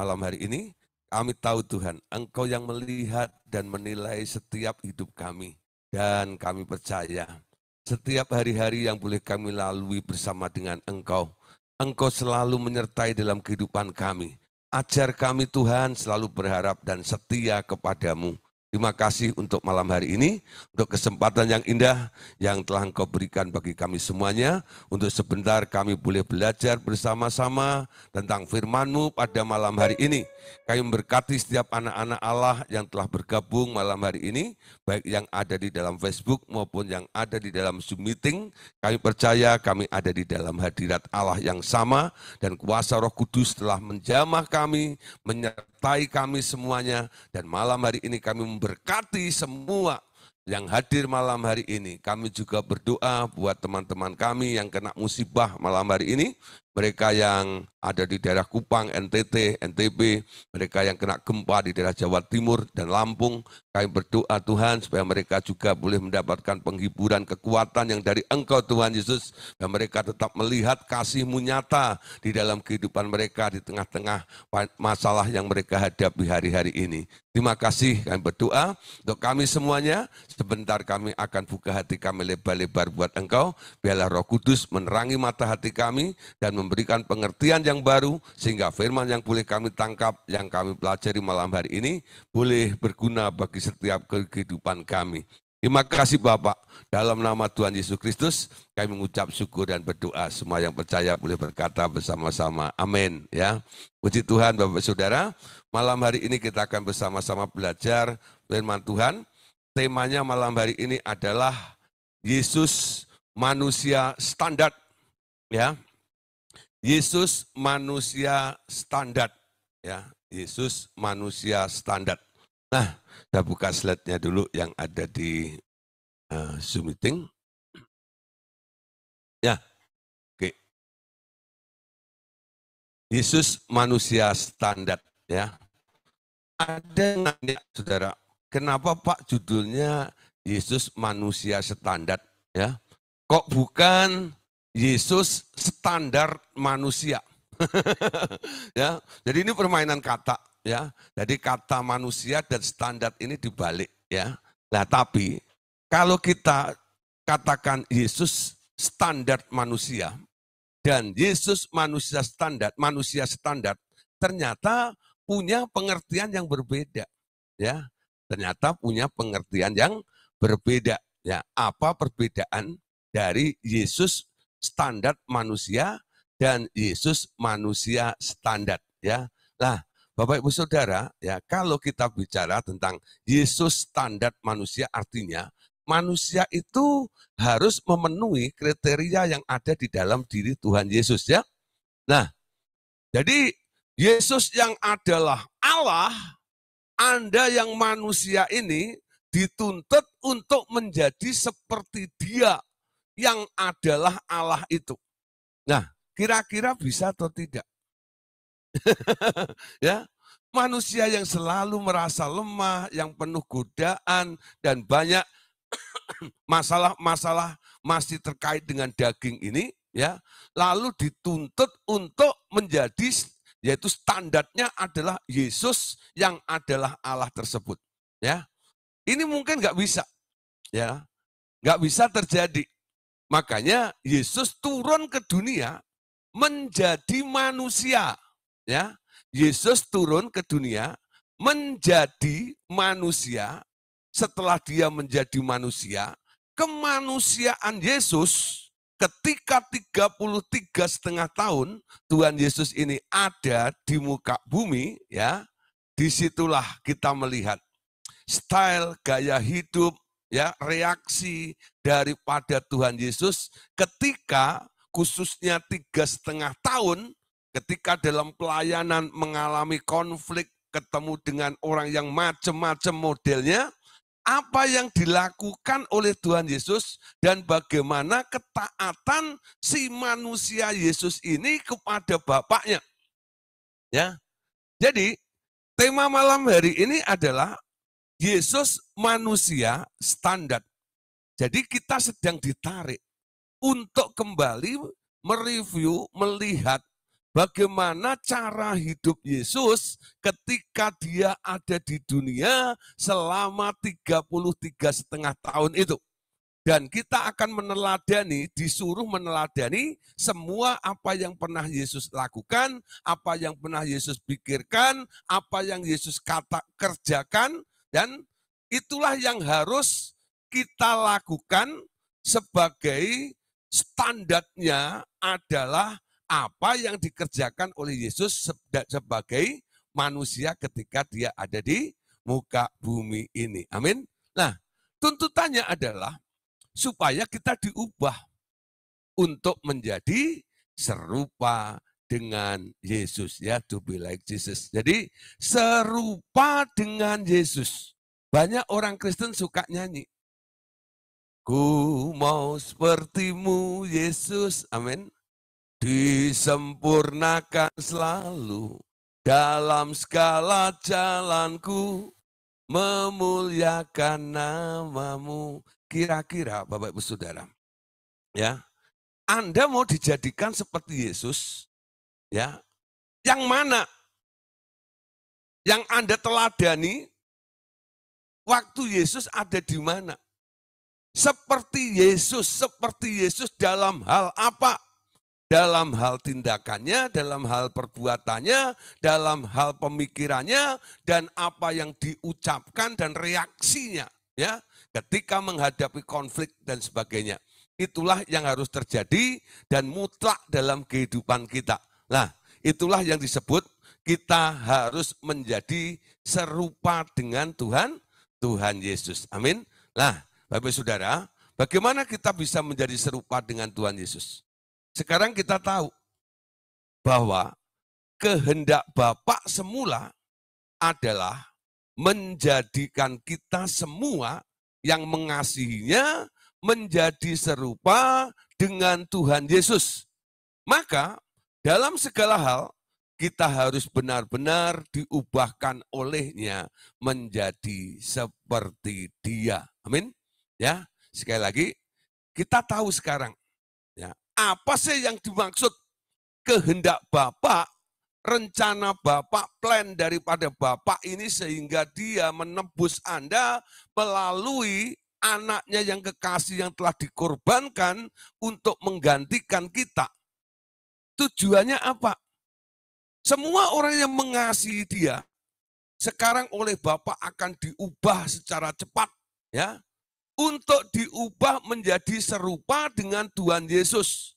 malam hari ini, kami tahu Tuhan, Engkau yang melihat dan menilai setiap hidup kami. Dan kami percaya, setiap hari-hari yang boleh kami lalui bersama dengan Engkau, Engkau selalu menyertai dalam kehidupan kami. Ajar kami Tuhan selalu berharap dan setia kepadamu. Terima kasih untuk malam hari ini, untuk kesempatan yang indah yang telah Engkau berikan bagi kami semuanya, untuk sebentar kami boleh belajar bersama-sama tentang firman-Mu pada malam hari ini. Kami memberkati setiap anak-anak Allah yang telah bergabung malam hari ini, baik yang ada di dalam Facebook maupun yang ada di dalam Zoom meeting. Kami percaya kami ada di dalam hadirat Allah yang sama dan kuasa Roh Kudus telah menjamah kami, menyertai menyertai kami semuanya. Dan malam hari ini kami memberkati semua yang hadir malam hari ini. Kami juga berdoa buat teman-teman kami yang kena musibah malam hari ini mereka yang ada di daerah Kupang, NTT, NTB, mereka yang kena gempa di daerah Jawa Timur dan Lampung. Kami berdoa Tuhan supaya mereka juga boleh mendapatkan penghiburan, kekuatan yang dari Engkau Tuhan Yesus. Dan mereka tetap melihat kasih-Mu nyata di dalam kehidupan mereka di tengah-tengah masalah yang mereka hadapi hari-hari ini. Terima kasih kami berdoa untuk kami semuanya. Sebentar kami akan buka hati kami lebar-lebar buat Engkau. Biarlah roh kudus menerangi mata hati kami dan memberi memberikan pengertian yang baru sehingga firman yang boleh kami tangkap, yang kami pelajari malam hari ini boleh berguna bagi setiap kehidupan kami. Terima kasih Bapak. Dalam nama Tuhan Yesus Kristus, kami mengucap syukur dan berdoa. Semua yang percaya boleh berkata bersama-sama. Amin. Ya. Puji Tuhan Bapak Saudara. Malam hari ini kita akan bersama-sama belajar firman Tuhan. Temanya malam hari ini adalah Yesus manusia standar. Ya. Yesus manusia standar. ya Yesus manusia standar. Nah, saya buka slide-nya dulu yang ada di uh, Zoom meeting. Ya, oke. Okay. Yesus manusia standar ya. Ada nanya, saudara, kenapa Pak judulnya Yesus manusia standar ya? Kok bukan Yesus standar manusia. ya, jadi ini permainan kata ya. Jadi kata manusia dan standar ini dibalik ya. Nah, tapi kalau kita katakan Yesus standar manusia dan Yesus manusia standar, manusia standar ternyata punya pengertian yang berbeda ya. Ternyata punya pengertian yang berbeda ya. Apa perbedaan dari Yesus standar manusia dan Yesus manusia standar ya. Lah, Bapak Ibu Saudara, ya kalau kita bicara tentang Yesus standar manusia artinya manusia itu harus memenuhi kriteria yang ada di dalam diri Tuhan Yesus ya. Nah, jadi Yesus yang adalah Allah, Anda yang manusia ini dituntut untuk menjadi seperti dia yang adalah Allah itu. Nah, kira-kira bisa atau tidak? ya, manusia yang selalu merasa lemah, yang penuh godaan dan banyak masalah-masalah masih terkait dengan daging ini, ya, lalu dituntut untuk menjadi yaitu standarnya adalah Yesus yang adalah Allah tersebut, ya. Ini mungkin nggak bisa, ya, nggak bisa terjadi Makanya Yesus turun ke dunia menjadi manusia. Ya, Yesus turun ke dunia menjadi manusia. Setelah dia menjadi manusia, kemanusiaan Yesus ketika 33 setengah tahun Tuhan Yesus ini ada di muka bumi, ya, disitulah kita melihat style gaya hidup, ya reaksi daripada Tuhan Yesus ketika khususnya tiga setengah tahun ketika dalam pelayanan mengalami konflik ketemu dengan orang yang macam-macam modelnya apa yang dilakukan oleh Tuhan Yesus dan bagaimana ketaatan si manusia Yesus ini kepada Bapaknya. Ya. Jadi tema malam hari ini adalah Yesus manusia standar. Jadi kita sedang ditarik untuk kembali mereview, melihat bagaimana cara hidup Yesus ketika dia ada di dunia selama 33 setengah tahun itu. Dan kita akan meneladani, disuruh meneladani semua apa yang pernah Yesus lakukan, apa yang pernah Yesus pikirkan, apa yang Yesus kata kerjakan, dan Itulah yang harus kita lakukan sebagai standarnya adalah apa yang dikerjakan oleh Yesus sebagai manusia ketika dia ada di muka bumi ini. Amin. Nah, tuntutannya adalah supaya kita diubah untuk menjadi serupa dengan Yesus ya to be like Jesus. Jadi serupa dengan Yesus. Banyak orang Kristen suka nyanyi. Ku mau sepertimu Yesus, amin. Disempurnakan selalu dalam segala jalanku memuliakan namamu. Kira-kira Bapak Ibu Saudara, ya, Anda mau dijadikan seperti Yesus, ya, yang mana? Yang Anda teladani Waktu Yesus ada di mana? Seperti Yesus, seperti Yesus dalam hal apa? Dalam hal tindakannya, dalam hal perbuatannya, dalam hal pemikirannya, dan apa yang diucapkan dan reaksinya. ya Ketika menghadapi konflik dan sebagainya. Itulah yang harus terjadi dan mutlak dalam kehidupan kita. Nah, itulah yang disebut kita harus menjadi serupa dengan Tuhan Tuhan Yesus. Amin. Nah, Bapak Saudara, bagaimana kita bisa menjadi serupa dengan Tuhan Yesus? Sekarang kita tahu bahwa kehendak Bapak semula adalah menjadikan kita semua yang mengasihinya menjadi serupa dengan Tuhan Yesus. Maka dalam segala hal kita harus benar-benar diubahkan olehnya menjadi seperti dia. Amin. Ya, sekali lagi kita tahu sekarang ya, apa sih yang dimaksud kehendak Bapak, rencana Bapak, plan daripada Bapak ini sehingga dia menebus Anda melalui anaknya yang kekasih yang telah dikorbankan untuk menggantikan kita. Tujuannya apa? Semua orang yang mengasihi dia, sekarang oleh Bapak akan diubah secara cepat. ya Untuk diubah menjadi serupa dengan Tuhan Yesus.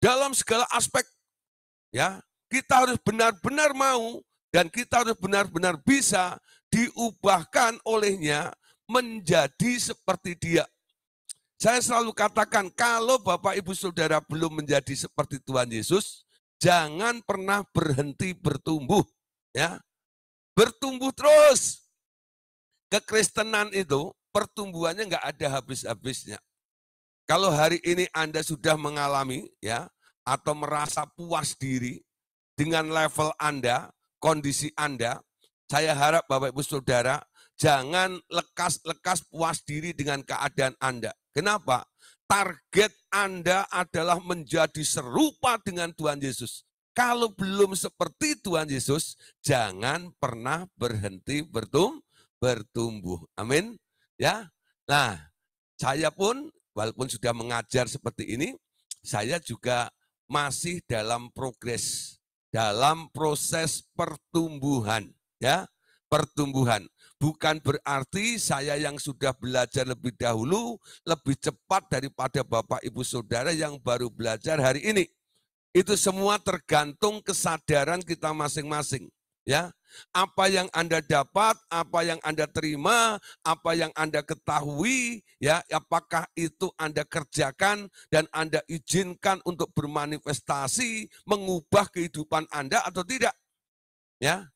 Dalam segala aspek. ya Kita harus benar-benar mau dan kita harus benar-benar bisa diubahkan olehnya menjadi seperti dia. Saya selalu katakan, kalau Bapak Ibu Saudara belum menjadi seperti Tuhan Yesus, Jangan pernah berhenti bertumbuh, ya. Bertumbuh terus. Kekristenan itu pertumbuhannya nggak ada habis-habisnya. Kalau hari ini Anda sudah mengalami ya atau merasa puas diri dengan level Anda, kondisi Anda, saya harap Bapak Ibu Saudara jangan lekas-lekas puas diri dengan keadaan Anda. Kenapa? target Anda adalah menjadi serupa dengan Tuhan Yesus. Kalau belum seperti Tuhan Yesus, jangan pernah berhenti bertum, bertumbuh. Amin. Ya. Nah, saya pun walaupun sudah mengajar seperti ini, saya juga masih dalam progres, dalam proses pertumbuhan, ya, pertumbuhan bukan berarti saya yang sudah belajar lebih dahulu lebih cepat daripada Bapak Ibu Saudara yang baru belajar hari ini. Itu semua tergantung kesadaran kita masing-masing, ya. Apa yang Anda dapat, apa yang Anda terima, apa yang Anda ketahui, ya, apakah itu Anda kerjakan dan Anda izinkan untuk bermanifestasi, mengubah kehidupan Anda atau tidak? Ya,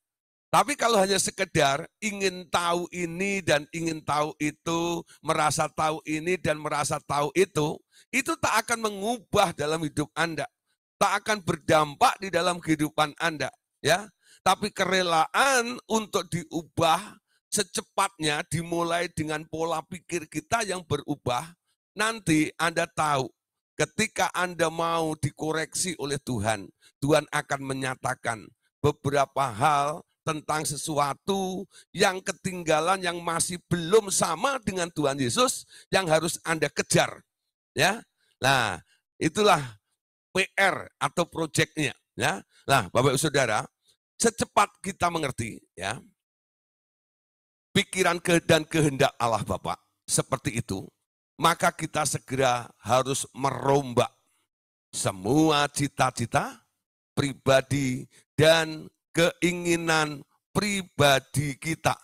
tapi kalau hanya sekedar ingin tahu ini dan ingin tahu itu, merasa tahu ini dan merasa tahu itu, itu tak akan mengubah dalam hidup Anda. Tak akan berdampak di dalam kehidupan Anda, ya. Tapi kerelaan untuk diubah secepatnya dimulai dengan pola pikir kita yang berubah, nanti Anda tahu ketika Anda mau dikoreksi oleh Tuhan, Tuhan akan menyatakan beberapa hal tentang sesuatu yang ketinggalan yang masih belum sama dengan Tuhan Yesus yang harus Anda kejar. Ya. Nah, itulah PR atau proyeknya, ya. Nah, Bapak Ibu Saudara, secepat kita mengerti, ya. Pikiran ke dan kehendak Allah Bapak seperti itu, maka kita segera harus merombak semua cita-cita pribadi dan keinginan pribadi kita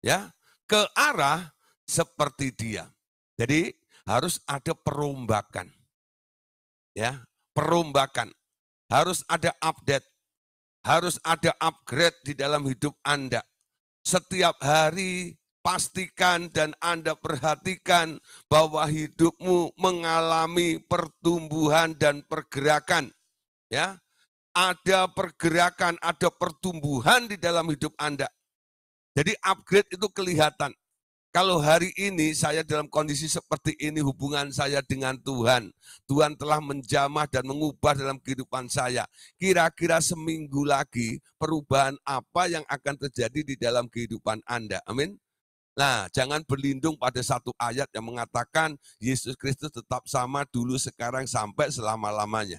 ya ke arah seperti dia. Jadi harus ada perombakan. Ya, perombakan. Harus ada update. Harus ada upgrade di dalam hidup Anda. Setiap hari pastikan dan Anda perhatikan bahwa hidupmu mengalami pertumbuhan dan pergerakan. Ya, ada pergerakan, ada pertumbuhan di dalam hidup Anda. Jadi upgrade itu kelihatan. Kalau hari ini saya dalam kondisi seperti ini hubungan saya dengan Tuhan. Tuhan telah menjamah dan mengubah dalam kehidupan saya. Kira-kira seminggu lagi perubahan apa yang akan terjadi di dalam kehidupan Anda. Amin. Nah, jangan berlindung pada satu ayat yang mengatakan Yesus Kristus tetap sama dulu sekarang sampai selama-lamanya.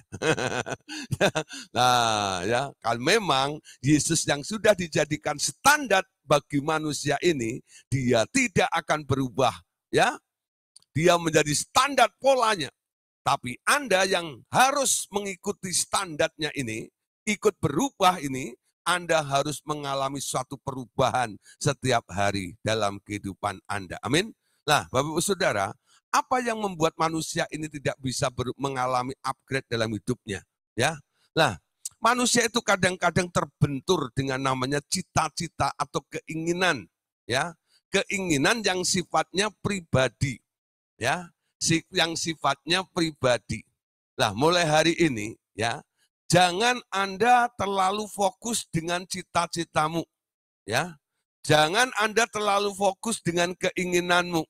nah, ya, kalau memang Yesus yang sudah dijadikan standar bagi manusia ini, dia tidak akan berubah, ya. Dia menjadi standar polanya. Tapi Anda yang harus mengikuti standarnya ini, ikut berubah ini, anda harus mengalami suatu perubahan setiap hari dalam kehidupan Anda. Amin. Nah, Bapak Ibu Saudara, apa yang membuat manusia ini tidak bisa mengalami upgrade dalam hidupnya? Ya. Nah, manusia itu kadang-kadang terbentur dengan namanya cita-cita atau keinginan, ya. Keinginan yang sifatnya pribadi, ya. Yang sifatnya pribadi. Nah, mulai hari ini, ya, Jangan Anda terlalu fokus dengan cita-citamu. Ya. Jangan Anda terlalu fokus dengan keinginanmu.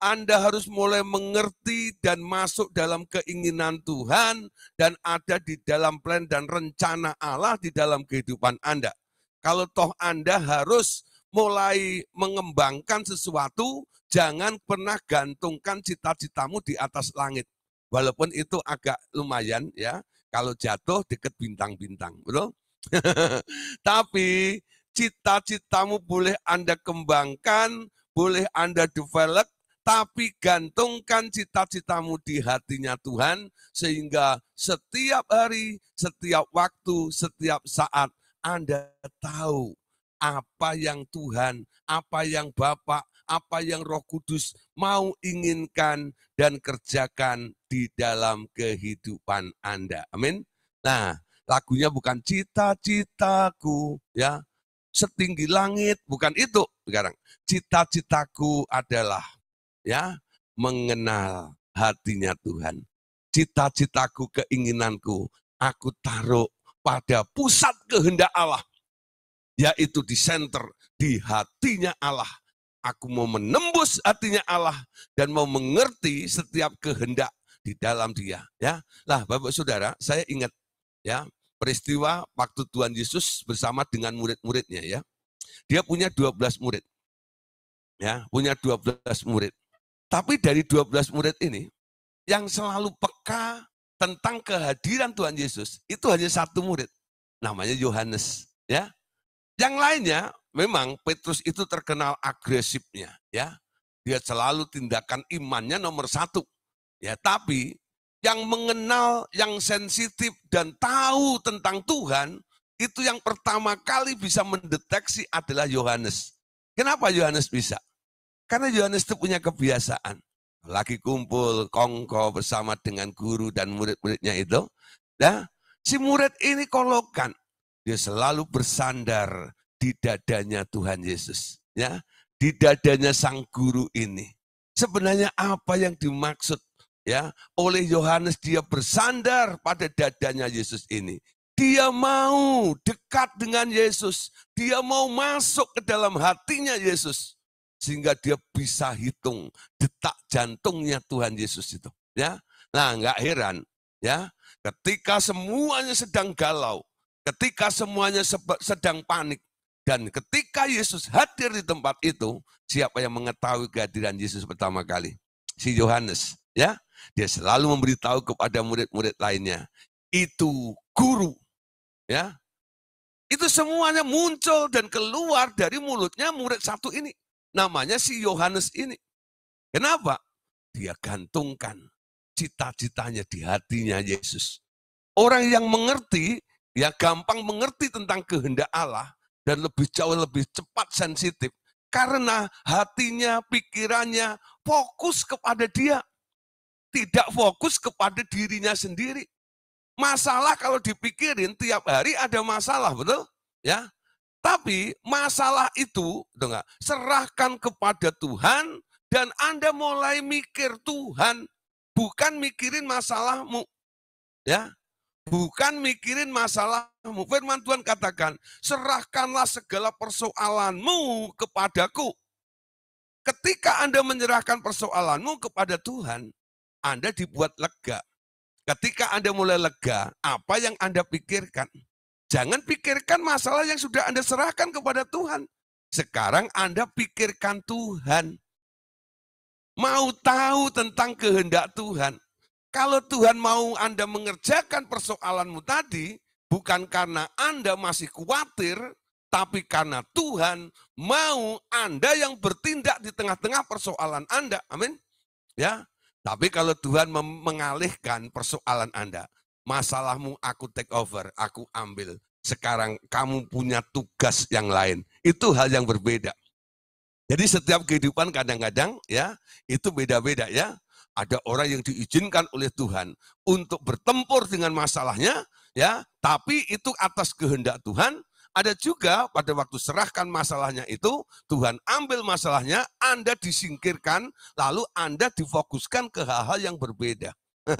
Anda harus mulai mengerti dan masuk dalam keinginan Tuhan dan ada di dalam plan dan rencana Allah di dalam kehidupan Anda. Kalau toh Anda harus mulai mengembangkan sesuatu, jangan pernah gantungkan cita-citamu di atas langit. Walaupun itu agak lumayan ya, kalau jatuh deket bintang-bintang, betul? Tapi cita-citamu boleh Anda kembangkan, boleh Anda develop, tapi gantungkan cita-citamu di hatinya Tuhan, sehingga setiap hari, setiap waktu, setiap saat Anda tahu apa yang Tuhan, apa yang Bapak, apa yang Roh Kudus mau inginkan dan kerjakan di dalam kehidupan Anda. Amin. Nah, lagunya bukan cita-citaku ya, setinggi langit, bukan itu sekarang. Cita-citaku adalah ya mengenal hatinya Tuhan. Cita-citaku, keinginanku, aku taruh pada pusat kehendak Allah, yaitu di center, di hatinya Allah aku mau menembus hatinya Allah dan mau mengerti setiap kehendak di dalam dia. Ya, lah Bapak Saudara, saya ingat ya peristiwa waktu Tuhan Yesus bersama dengan murid-muridnya ya. Dia punya 12 murid. Ya, punya 12 murid. Tapi dari 12 murid ini yang selalu peka tentang kehadiran Tuhan Yesus itu hanya satu murid. Namanya Yohanes, ya. Yang lainnya memang Petrus itu terkenal agresifnya, ya. Dia selalu tindakan imannya nomor satu. Ya, tapi yang mengenal, yang sensitif dan tahu tentang Tuhan, itu yang pertama kali bisa mendeteksi adalah Yohanes. Kenapa Yohanes bisa? Karena Yohanes itu punya kebiasaan. Lagi kumpul, kongko bersama dengan guru dan murid-muridnya itu. Nah, si murid ini kolokan. Dia selalu bersandar di dadanya Tuhan Yesus. ya Di dadanya sang guru ini. Sebenarnya apa yang dimaksud ya oleh Yohanes dia bersandar pada dadanya Yesus ini. Dia mau dekat dengan Yesus, dia mau masuk ke dalam hatinya Yesus sehingga dia bisa hitung detak jantungnya Tuhan Yesus itu, ya. Nah, nggak heran, ya. Ketika semuanya sedang galau, ketika semuanya sedang panik dan ketika Yesus hadir di tempat itu, siapa yang mengetahui kehadiran Yesus pertama kali? Si Yohanes, ya. Dia selalu memberitahu kepada murid-murid lainnya. Itu guru. Ya. Itu semuanya muncul dan keluar dari mulutnya murid satu ini. Namanya si Yohanes ini. Kenapa? Dia gantungkan cita-citanya di hatinya Yesus. Orang yang mengerti, ya gampang mengerti tentang kehendak Allah dan lebih jauh lebih cepat sensitif karena hatinya, pikirannya fokus kepada dia tidak fokus kepada dirinya sendiri. Masalah kalau dipikirin tiap hari ada masalah, betul? Ya. Tapi masalah itu, enggak, serahkan kepada Tuhan dan Anda mulai mikir Tuhan, bukan mikirin masalahmu. Ya. Bukan mikirin masalahmu. Firman Tuhan katakan, serahkanlah segala persoalanmu kepadaku. Ketika Anda menyerahkan persoalanmu kepada Tuhan, anda dibuat lega. Ketika Anda mulai lega, apa yang Anda pikirkan? Jangan pikirkan masalah yang sudah Anda serahkan kepada Tuhan. Sekarang Anda pikirkan Tuhan. Mau tahu tentang kehendak Tuhan. Kalau Tuhan mau Anda mengerjakan persoalanmu tadi, bukan karena Anda masih khawatir, tapi karena Tuhan mau Anda yang bertindak di tengah-tengah persoalan Anda. Amin. Ya, tapi kalau Tuhan mengalihkan persoalan Anda, masalahmu aku take over, aku ambil. Sekarang kamu punya tugas yang lain. Itu hal yang berbeda. Jadi setiap kehidupan kadang-kadang ya, itu beda-beda ya. Ada orang yang diizinkan oleh Tuhan untuk bertempur dengan masalahnya ya, tapi itu atas kehendak Tuhan, ada juga pada waktu serahkan masalahnya itu, Tuhan ambil masalahnya, Anda disingkirkan, lalu Anda difokuskan ke hal-hal yang berbeda.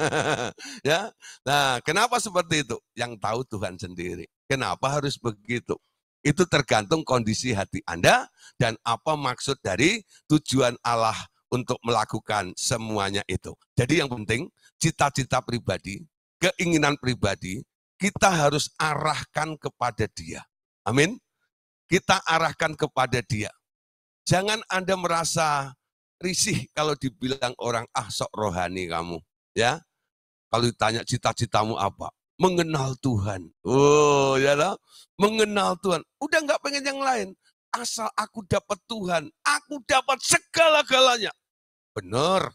ya. Nah, kenapa seperti itu? Yang tahu Tuhan sendiri. Kenapa harus begitu? Itu tergantung kondisi hati Anda dan apa maksud dari tujuan Allah untuk melakukan semuanya itu. Jadi yang penting, cita-cita pribadi, keinginan pribadi, kita harus arahkan kepada dia. Amin. Kita arahkan kepada dia. Jangan Anda merasa risih kalau dibilang orang ah sok rohani kamu, ya. Kalau ditanya cita-citamu apa? Mengenal Tuhan. Oh, ya lah. Mengenal Tuhan. Udah nggak pengen yang lain. Asal aku dapat Tuhan, aku dapat segala-galanya. Benar.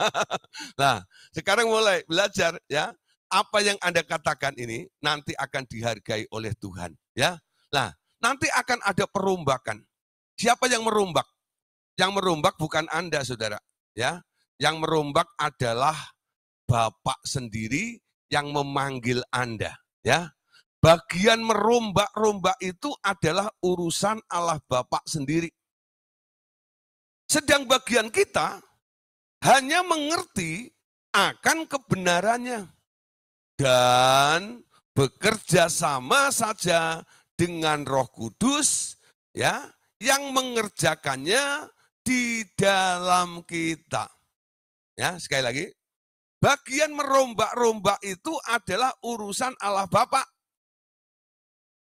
nah, sekarang mulai belajar ya. Apa yang Anda katakan ini nanti akan dihargai oleh Tuhan, ya. Nah, nanti akan ada perombakan. Siapa yang merombak? Yang merombak bukan Anda, Saudara, ya. Yang merombak adalah Bapak sendiri yang memanggil Anda, ya. Bagian merombak-rombak itu adalah urusan Allah Bapak sendiri. Sedang bagian kita hanya mengerti akan kebenarannya dan bekerja sama saja dengan Roh Kudus ya yang mengerjakannya di dalam kita. Ya, sekali lagi. Bagian merombak-rombak itu adalah urusan Allah Bapa.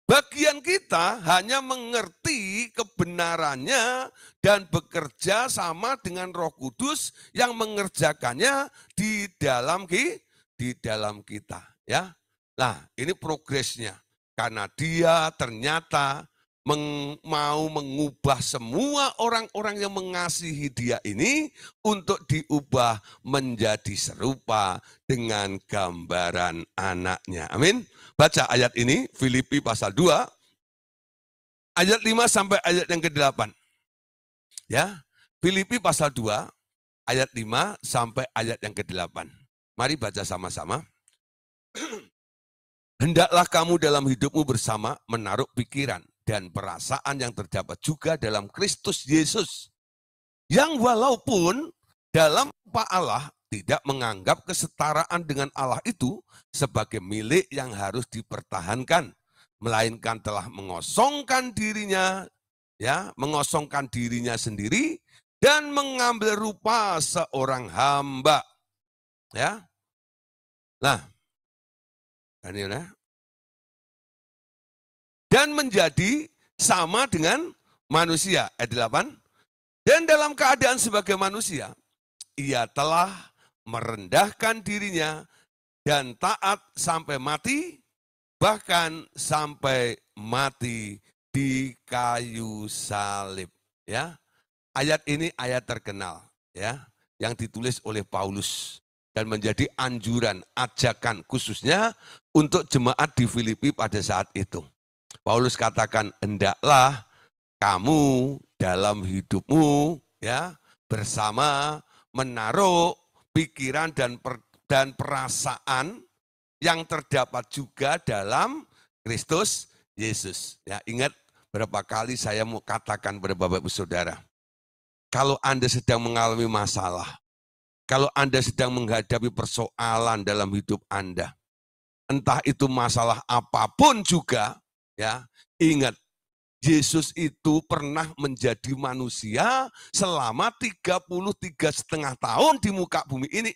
Bagian kita hanya mengerti kebenarannya dan bekerja sama dengan Roh Kudus yang mengerjakannya di dalam ki di dalam kita, ya. Nah, ini progresnya. Karena dia ternyata meng, mau mengubah semua orang-orang yang mengasihi dia ini untuk diubah menjadi serupa dengan gambaran anaknya. Amin. Baca ayat ini, Filipi pasal 2, ayat 5 sampai ayat yang ke-8. Ya, Filipi pasal 2, ayat 5 sampai ayat yang ke-8. Mari baca sama-sama. Hendaklah kamu dalam hidupmu bersama menaruh pikiran dan perasaan yang terdapat juga dalam Kristus Yesus. Yang walaupun dalam Pak Allah tidak menganggap kesetaraan dengan Allah itu sebagai milik yang harus dipertahankan, melainkan telah mengosongkan dirinya, ya, mengosongkan dirinya sendiri dan mengambil rupa seorang hamba. Ya. Nah, ya. Dan menjadi sama dengan manusia. Ayat 8. Dan dalam keadaan sebagai manusia, ia telah merendahkan dirinya dan taat sampai mati, bahkan sampai mati di kayu salib. Ya, ayat ini ayat terkenal ya, yang ditulis oleh Paulus dan menjadi anjuran, ajakan khususnya untuk jemaat di Filipi pada saat itu. Paulus katakan, "Hendaklah kamu dalam hidupmu ya bersama menaruh pikiran dan per, dan perasaan yang terdapat juga dalam Kristus Yesus." Ya, ingat berapa kali saya mau katakan kepada Bapak Ibu Saudara. Kalau Anda sedang mengalami masalah, kalau Anda sedang menghadapi persoalan dalam hidup Anda, entah itu masalah apapun juga, ya ingat Yesus itu pernah menjadi manusia selama 33 setengah tahun di muka bumi ini.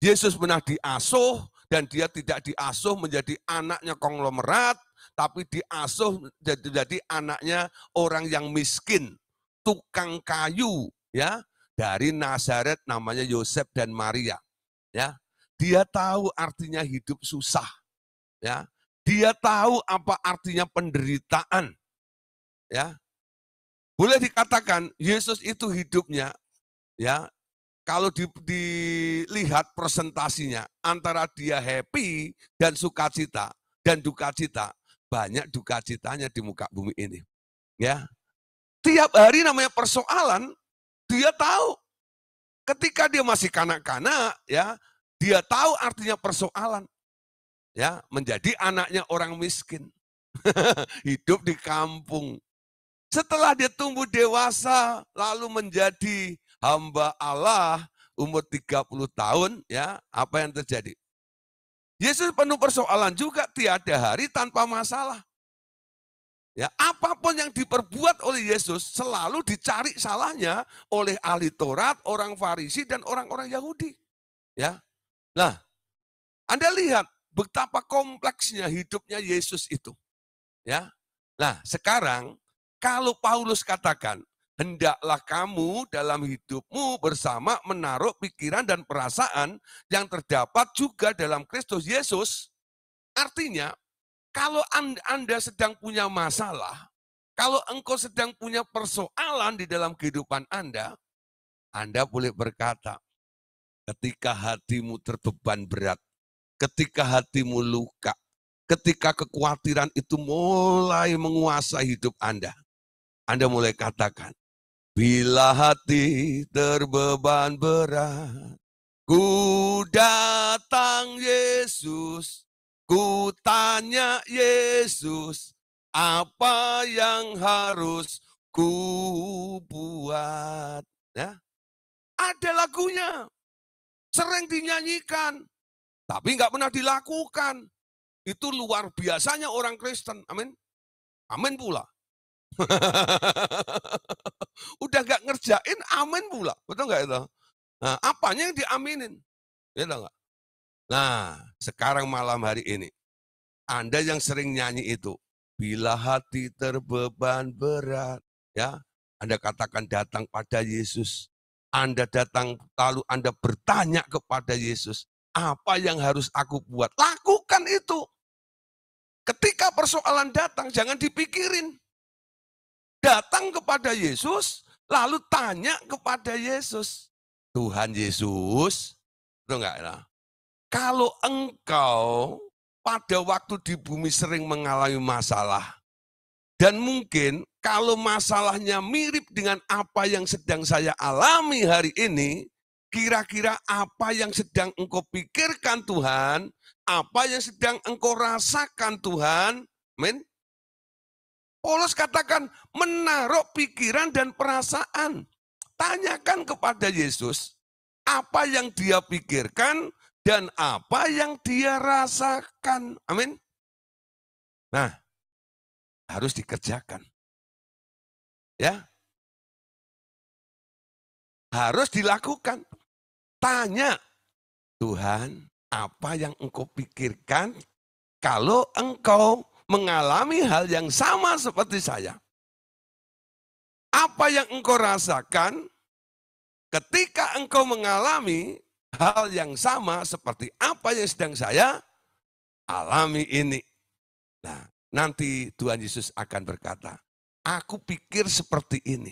Yesus pernah diasuh dan dia tidak diasuh menjadi anaknya konglomerat, tapi diasuh menjadi anaknya orang yang miskin, tukang kayu, ya dari Nazaret namanya Yosef dan Maria, ya dia tahu artinya hidup susah. Ya. Dia tahu apa artinya penderitaan. Ya. Boleh dikatakan Yesus itu hidupnya ya kalau di, dilihat presentasinya antara dia happy dan sukacita dan dukacita banyak dukacitanya di muka bumi ini. Ya. Tiap hari namanya persoalan, dia tahu. Ketika dia masih kanak-kanak, ya, dia tahu artinya persoalan. Ya, menjadi anaknya orang miskin. Hidup di kampung. Setelah dia tumbuh dewasa, lalu menjadi hamba Allah umur 30 tahun, ya, apa yang terjadi? Yesus penuh persoalan juga tiada hari tanpa masalah. Ya, apapun yang diperbuat oleh Yesus selalu dicari salahnya oleh ahli Taurat, orang Farisi dan orang-orang Yahudi. Ya. Nah, Anda lihat betapa kompleksnya hidupnya Yesus itu. Ya. Nah, sekarang kalau Paulus katakan, hendaklah kamu dalam hidupmu bersama menaruh pikiran dan perasaan yang terdapat juga dalam Kristus Yesus. Artinya, kalau Anda sedang punya masalah, kalau engkau sedang punya persoalan di dalam kehidupan Anda, Anda boleh berkata, ketika hatimu terbeban berat, ketika hatimu luka, ketika kekhawatiran itu mulai menguasai hidup Anda, Anda mulai katakan, bila hati terbeban berat, ku datang Yesus, ku tanya Yesus, apa yang harus ku buat? Ya? Ada lagunya. Sering dinyanyikan, tapi nggak pernah dilakukan. Itu luar biasanya orang Kristen. Amin. Amin pula. Udah nggak ngerjain, amin pula. Betul nggak itu? Nah, apanya yang diaminin? Ya enggak? Nah, sekarang malam hari ini, Anda yang sering nyanyi itu, bila hati terbeban berat, ya, Anda katakan datang pada Yesus. Anda datang lalu Anda bertanya kepada Yesus, apa yang harus aku buat? Lakukan itu. Ketika persoalan datang, jangan dipikirin. Datang kepada Yesus, lalu tanya kepada Yesus. Tuhan Yesus, itu enggak ya? Kalau engkau pada waktu di bumi sering mengalami masalah, dan mungkin kalau masalahnya mirip dengan apa yang sedang saya alami hari ini, kira-kira apa yang sedang engkau pikirkan Tuhan, apa yang sedang engkau rasakan Tuhan, men? Paulus katakan menaruh pikiran dan perasaan. Tanyakan kepada Yesus apa yang dia pikirkan dan apa yang dia rasakan. Amin. Nah, harus dikerjakan. Ya. Harus dilakukan. Tanya, Tuhan, apa yang engkau pikirkan kalau engkau mengalami hal yang sama seperti saya? Apa yang engkau rasakan ketika engkau mengalami hal yang sama seperti apa yang sedang saya alami ini? Nah, nanti Tuhan Yesus akan berkata, Aku pikir seperti ini.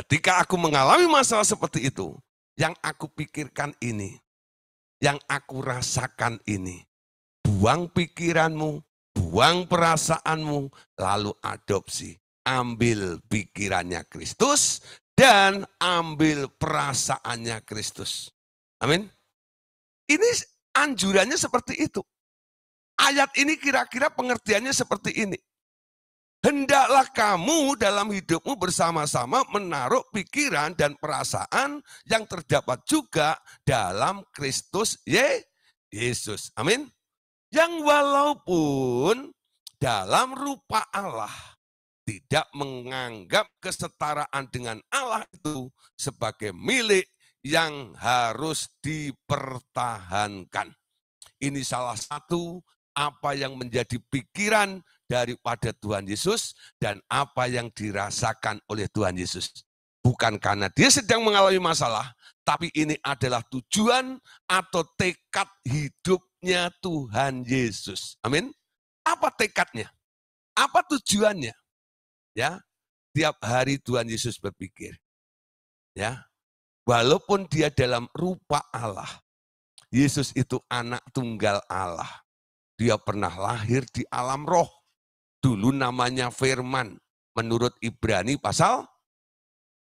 Ketika aku mengalami masalah seperti itu, yang aku pikirkan ini, yang aku rasakan ini. Buang pikiranmu, buang perasaanmu, lalu adopsi. Ambil pikirannya Kristus dan ambil perasaannya Kristus. Amin. Ini anjurannya seperti itu. Ayat ini kira-kira pengertiannya seperti ini. Hendaklah kamu dalam hidupmu bersama-sama menaruh pikiran dan perasaan yang terdapat juga dalam Kristus Yesus. Amin. Yang walaupun dalam rupa Allah tidak menganggap kesetaraan dengan Allah itu sebagai milik yang harus dipertahankan. Ini salah satu apa yang menjadi pikiran daripada Tuhan Yesus dan apa yang dirasakan oleh Tuhan Yesus. Bukan karena dia sedang mengalami masalah, tapi ini adalah tujuan atau tekad hidupnya Tuhan Yesus. Amin. Apa tekadnya? Apa tujuannya? Ya, tiap hari Tuhan Yesus berpikir. Ya. Walaupun dia dalam rupa Allah, Yesus itu anak tunggal Allah. Dia pernah lahir di alam roh. Dulu namanya firman. Menurut Ibrani pasal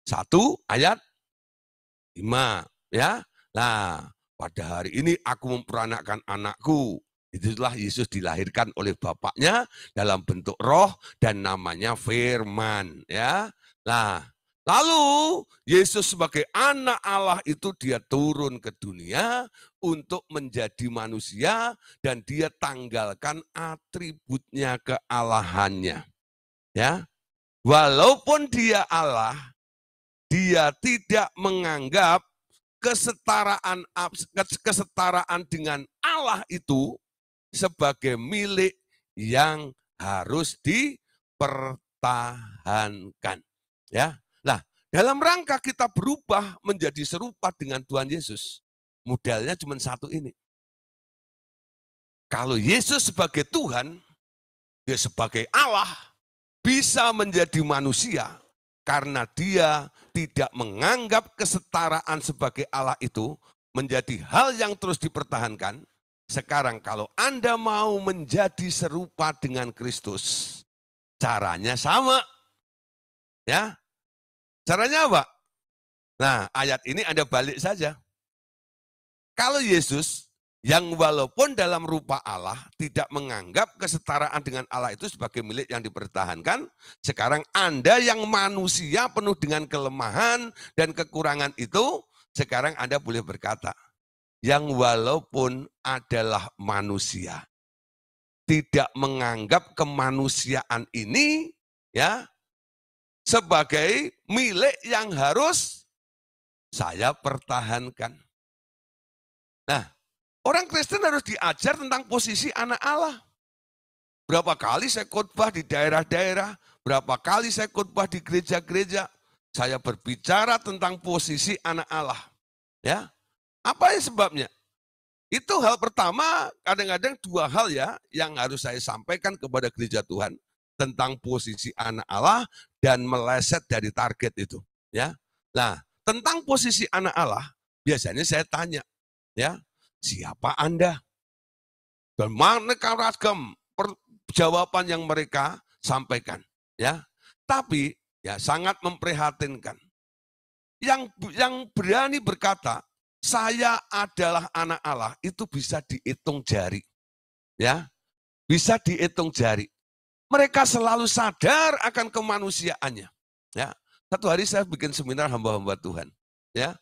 1 ayat 5. Ya. lah pada hari ini aku memperanakkan anakku. Itulah Yesus dilahirkan oleh Bapaknya dalam bentuk roh dan namanya firman. Ya, lah lalu Yesus sebagai anak Allah itu dia turun ke dunia untuk menjadi manusia dan dia tanggalkan atributnya kealahannya. Ya. Walaupun dia Allah, dia tidak menganggap kesetaraan kesetaraan dengan Allah itu sebagai milik yang harus dipertahankan. Ya. Nah, dalam rangka kita berubah menjadi serupa dengan Tuhan Yesus, Modalnya cuma satu ini. Kalau Yesus sebagai Tuhan, dia ya sebagai Allah, bisa menjadi manusia karena dia tidak menganggap kesetaraan sebagai Allah itu menjadi hal yang terus dipertahankan. Sekarang kalau Anda mau menjadi serupa dengan Kristus, caranya sama. Ya. Caranya apa? Nah, ayat ini Anda balik saja. Kalau Yesus yang walaupun dalam rupa Allah tidak menganggap kesetaraan dengan Allah itu sebagai milik yang dipertahankan, sekarang Anda yang manusia penuh dengan kelemahan dan kekurangan itu, sekarang Anda boleh berkata, yang walaupun adalah manusia, tidak menganggap kemanusiaan ini ya sebagai milik yang harus saya pertahankan. Orang Kristen harus diajar tentang posisi anak Allah. Berapa kali saya khotbah di daerah-daerah, berapa kali saya khotbah di gereja-gereja, saya berbicara tentang posisi anak Allah. Ya, apa yang sebabnya? Itu hal pertama, kadang-kadang dua hal ya yang harus saya sampaikan kepada gereja Tuhan tentang posisi anak Allah dan meleset dari target itu. Ya, nah tentang posisi anak Allah biasanya saya tanya, ya siapa Anda? Dan maneka ragam jawaban yang mereka sampaikan, ya. Tapi ya sangat memprihatinkan. Yang yang berani berkata saya adalah anak Allah itu bisa dihitung jari. Ya. Bisa dihitung jari. Mereka selalu sadar akan kemanusiaannya. Ya. Satu hari saya bikin seminar hamba-hamba Tuhan. Ya.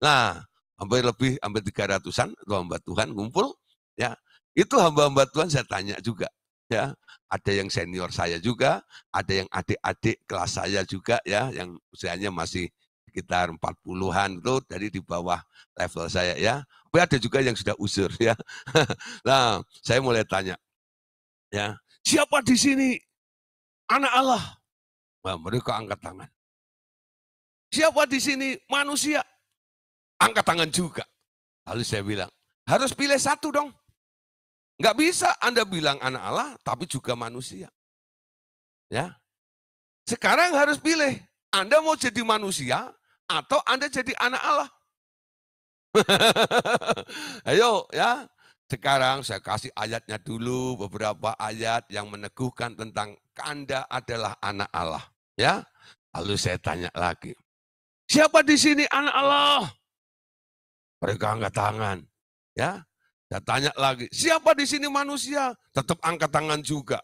Nah, hampir lebih hampir tiga ratusan hamba Tuhan ngumpul ya itu hamba-hamba Tuhan saya tanya juga ya ada yang senior saya juga ada yang adik-adik kelas saya juga ya yang usianya masih sekitar empat puluhan, itu dari di bawah level saya ya tapi ada juga yang sudah usur ya nah saya mulai tanya ya siapa di sini anak Allah nah, mereka angkat tangan siapa di sini manusia Angkat tangan juga. Lalu saya bilang, harus pilih satu dong. Gak bisa Anda bilang anak Allah, tapi juga manusia. Ya, Sekarang harus pilih, Anda mau jadi manusia atau Anda jadi anak Allah. Ayo ya, sekarang saya kasih ayatnya dulu, beberapa ayat yang meneguhkan tentang Anda adalah anak Allah. Ya, lalu saya tanya lagi, siapa di sini anak Allah? Mereka angkat tangan. Ya, saya tanya lagi, siapa di sini manusia? Tetap angkat tangan juga.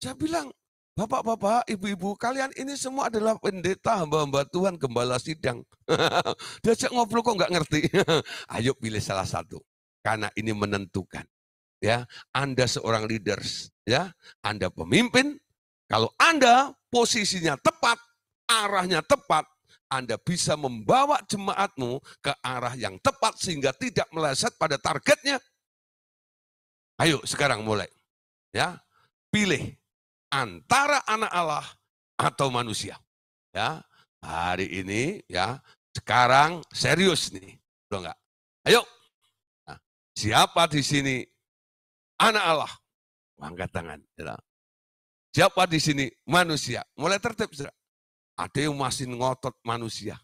Saya bilang, Bapak-bapak, ibu-ibu, kalian ini semua adalah pendeta hamba-hamba Tuhan gembala sidang. Diajak ngobrol kok nggak ngerti. Ayo pilih salah satu. Karena ini menentukan. Ya, Anda seorang leaders, ya. Anda pemimpin. Kalau Anda posisinya tepat, arahnya tepat, anda bisa membawa jemaatmu ke arah yang tepat sehingga tidak meleset pada targetnya. Ayo sekarang mulai. Ya, pilih antara anak Allah atau manusia. Ya, hari ini ya, sekarang serius nih. Udah enggak? Ayo. Nah, siapa di sini anak Allah? Angkat tangan. Ya. Siapa di sini manusia? Mulai tertib, saudara. Ada yang masih ngotot manusia.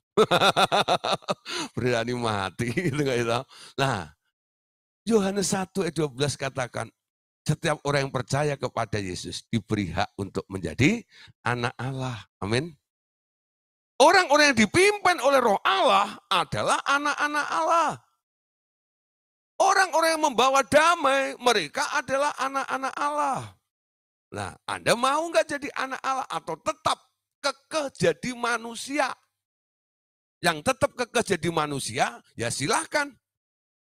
Berani mati. Gitu, gitu. Nah, Yohanes 1 ayat 12 katakan, setiap orang yang percaya kepada Yesus diberi hak untuk menjadi anak Allah. Amin. Orang-orang yang dipimpin oleh roh Allah adalah anak-anak Allah. Orang-orang yang membawa damai, mereka adalah anak-anak Allah. Nah, Anda mau nggak jadi anak Allah atau tetap kekeh jadi manusia. Yang tetap kekeh jadi manusia, ya silahkan.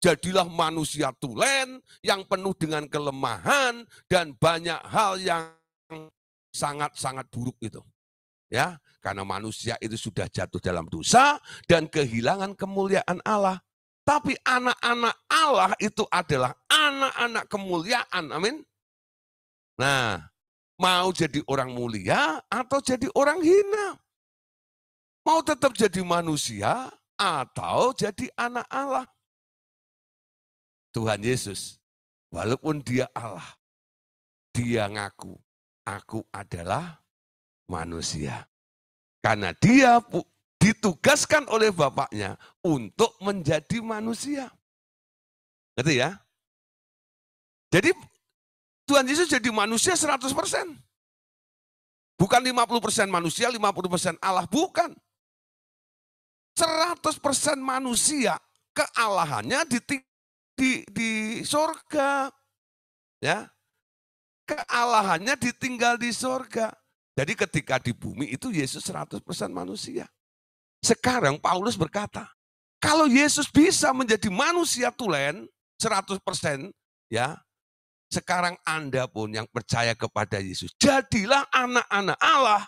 Jadilah manusia tulen yang penuh dengan kelemahan dan banyak hal yang sangat-sangat buruk itu. Ya, karena manusia itu sudah jatuh dalam dosa dan kehilangan kemuliaan Allah. Tapi anak-anak Allah itu adalah anak-anak kemuliaan. Amin. Nah, Mau jadi orang mulia atau jadi orang hina? Mau tetap jadi manusia atau jadi anak Allah? Tuhan Yesus, walaupun dia Allah, dia ngaku, aku adalah manusia. Karena dia ditugaskan oleh Bapaknya untuk menjadi manusia. Ngerti ya? Jadi Tuhan Yesus jadi manusia 100%. Bukan 50% manusia, 50% Allah. Bukan. 100% manusia kealahannya di, di, di sorga. Ya. Kealahannya ditinggal di sorga. Jadi ketika di bumi itu Yesus 100% manusia. Sekarang Paulus berkata, kalau Yesus bisa menjadi manusia tulen 100% ya, sekarang Anda pun yang percaya kepada Yesus, jadilah anak-anak Allah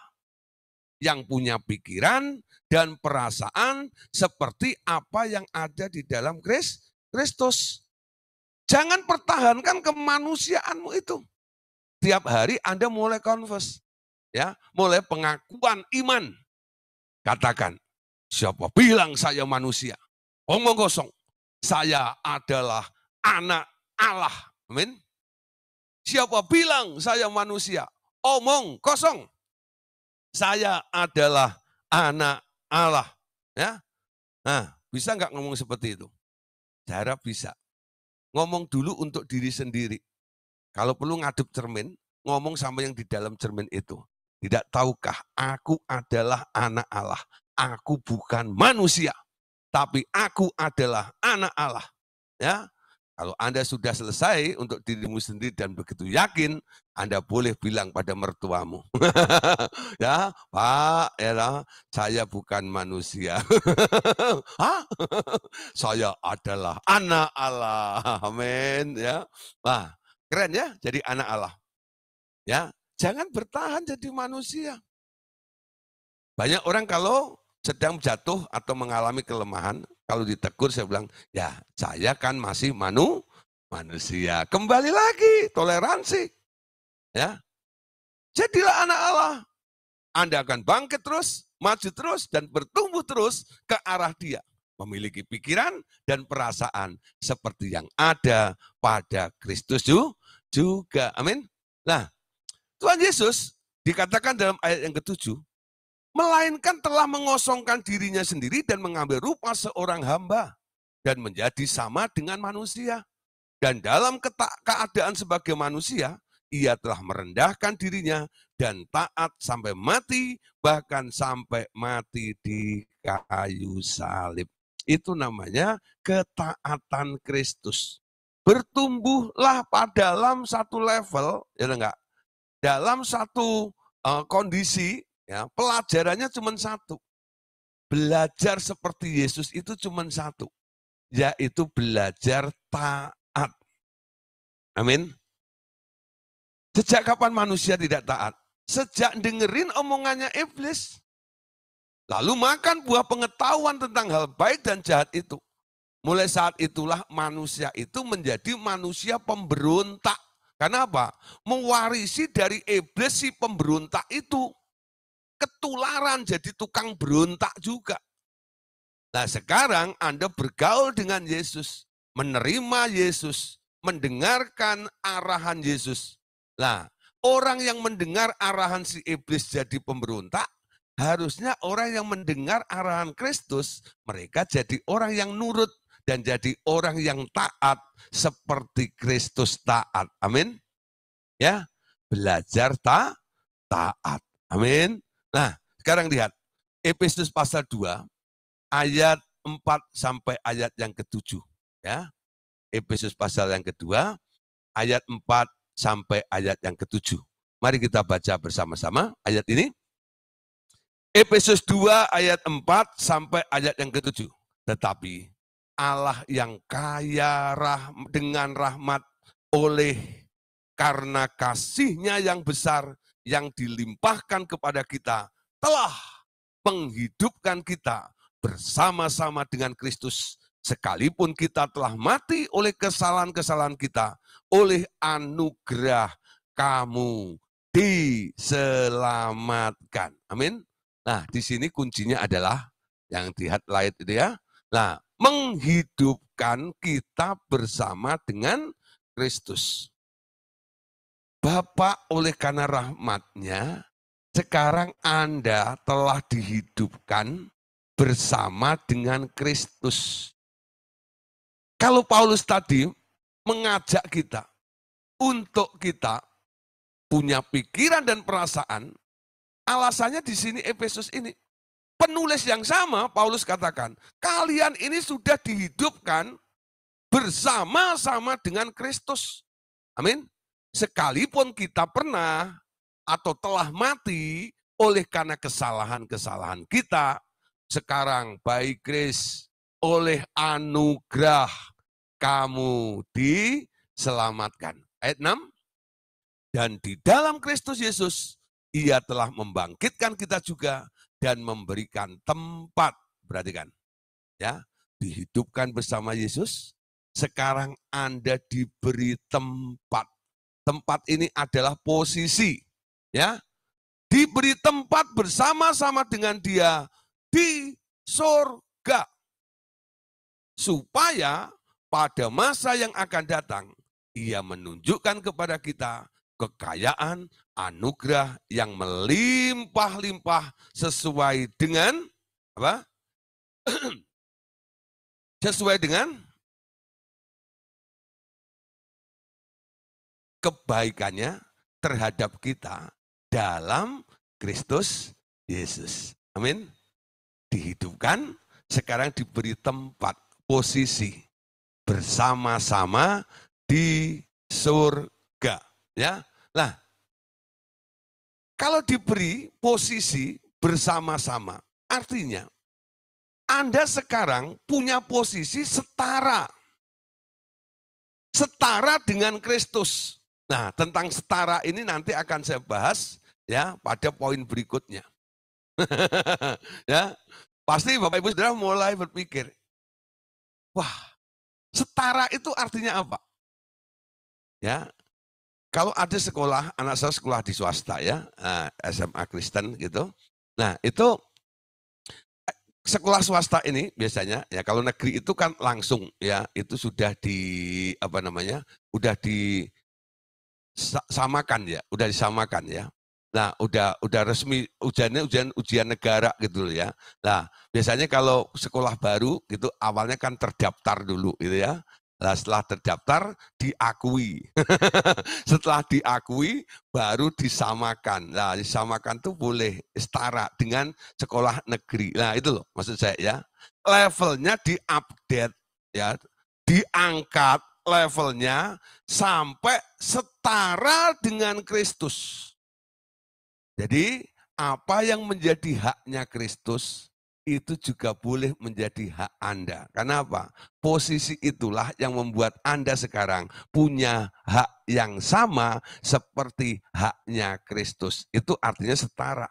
yang punya pikiran dan perasaan seperti apa yang ada di dalam Kristus. Jangan pertahankan kemanusiaanmu itu. Tiap hari Anda mulai konvers, ya, mulai pengakuan iman. Katakan, siapa bilang saya manusia? Omong kosong. Saya adalah anak Allah. Amin. Siapa bilang saya manusia? Omong kosong. Saya adalah anak Allah. Ya, Nah, bisa nggak ngomong seperti itu? Saya bisa. Ngomong dulu untuk diri sendiri. Kalau perlu ngadep cermin, ngomong sama yang di dalam cermin itu. Tidak tahukah aku adalah anak Allah. Aku bukan manusia, tapi aku adalah anak Allah. Ya, kalau Anda sudah selesai untuk dirimu sendiri dan begitu yakin, Anda boleh bilang pada mertuamu. ya, Pak, ya, saya bukan manusia. Hah? saya adalah anak Allah. Amin, ya. Wah, keren ya jadi anak Allah. Ya, jangan bertahan jadi manusia. Banyak orang kalau sedang jatuh atau mengalami kelemahan, kalau ditegur saya bilang, ya saya kan masih manu, manusia. Kembali lagi, toleransi. Ya, Jadilah anak Allah. Anda akan bangkit terus, maju terus, dan bertumbuh terus ke arah dia. Memiliki pikiran dan perasaan seperti yang ada pada Kristus juga. Amin. Nah, Tuhan Yesus dikatakan dalam ayat yang ketujuh, melainkan telah mengosongkan dirinya sendiri dan mengambil rupa seorang hamba dan menjadi sama dengan manusia. Dan dalam keadaan sebagai manusia, ia telah merendahkan dirinya dan taat sampai mati, bahkan sampai mati di kayu salib. Itu namanya ketaatan Kristus. Bertumbuhlah pada dalam satu level, ya enggak? Dalam satu eh, kondisi Ya, pelajarannya cuma satu. Belajar seperti Yesus itu cuma satu, yaitu belajar taat. Amin. Sejak kapan manusia tidak taat? Sejak dengerin omongannya iblis. Lalu makan buah pengetahuan tentang hal baik dan jahat itu. Mulai saat itulah manusia itu menjadi manusia pemberontak. Karena apa? Mewarisi dari iblis si pemberontak itu ketularan jadi tukang berontak juga. Nah sekarang Anda bergaul dengan Yesus, menerima Yesus, mendengarkan arahan Yesus. Nah orang yang mendengar arahan si iblis jadi pemberontak, harusnya orang yang mendengar arahan Kristus, mereka jadi orang yang nurut dan jadi orang yang taat seperti Kristus taat. Amin. Ya, belajar ta taat. Amin. Nah, sekarang lihat Efesus pasal 2 ayat 4 sampai ayat yang ketujuh ya. Efesus pasal yang kedua ayat 4 sampai ayat yang ketujuh. Mari kita baca bersama-sama ayat ini. Efesus 2 ayat 4 sampai ayat yang ketujuh. Tetapi Allah yang kaya rah dengan rahmat oleh karena kasihnya yang besar yang dilimpahkan kepada kita telah menghidupkan kita bersama-sama dengan Kristus. Sekalipun kita telah mati oleh kesalahan-kesalahan kita, oleh anugerah kamu diselamatkan. Amin. Nah, di sini kuncinya adalah yang di headlight itu ya. Nah, menghidupkan kita bersama dengan Kristus. Bapak oleh karena rahmatnya, sekarang Anda telah dihidupkan bersama dengan Kristus. Kalau Paulus tadi mengajak kita untuk kita punya pikiran dan perasaan, alasannya di sini Efesus ini. Penulis yang sama Paulus katakan, kalian ini sudah dihidupkan bersama-sama dengan Kristus. Amin. Sekalipun kita pernah atau telah mati oleh karena kesalahan-kesalahan kita, sekarang baik Kris oleh anugerah kamu diselamatkan. Ayat 6. Dan di dalam Kristus Yesus, ia telah membangkitkan kita juga dan memberikan tempat, perhatikan, ya, dihidupkan bersama Yesus. Sekarang Anda diberi tempat Tempat ini adalah posisi, ya. Diberi tempat bersama-sama dengan dia di surga. Supaya pada masa yang akan datang, ia menunjukkan kepada kita kekayaan, anugerah yang melimpah-limpah sesuai dengan apa? sesuai dengan kebaikannya terhadap kita dalam Kristus Yesus. Amin. Dihidupkan, sekarang diberi tempat, posisi bersama-sama di surga, ya. Lah, kalau diberi posisi bersama-sama, artinya Anda sekarang punya posisi setara setara dengan Kristus. Nah, tentang setara ini nanti akan saya bahas ya pada poin berikutnya. ya, pasti Bapak Ibu sudah mulai berpikir, wah, setara itu artinya apa? Ya, kalau ada sekolah, anak saya sekolah di swasta ya, eh, SMA Kristen gitu. Nah, itu eh, sekolah swasta ini biasanya ya kalau negeri itu kan langsung ya itu sudah di apa namanya? udah di samakan ya, udah disamakan ya. Nah, udah udah resmi ujiannya ujian ujian negara gitu loh ya. Nah, biasanya kalau sekolah baru gitu awalnya kan terdaftar dulu gitu ya. Nah, setelah terdaftar diakui. setelah diakui baru disamakan. Nah, disamakan tuh boleh setara dengan sekolah negeri. Nah, itu loh maksud saya ya. Levelnya diupdate ya, diangkat levelnya sampai setara dengan Kristus. Jadi apa yang menjadi haknya Kristus itu juga boleh menjadi hak Anda. Kenapa? Posisi itulah yang membuat Anda sekarang punya hak yang sama seperti haknya Kristus. Itu artinya setara.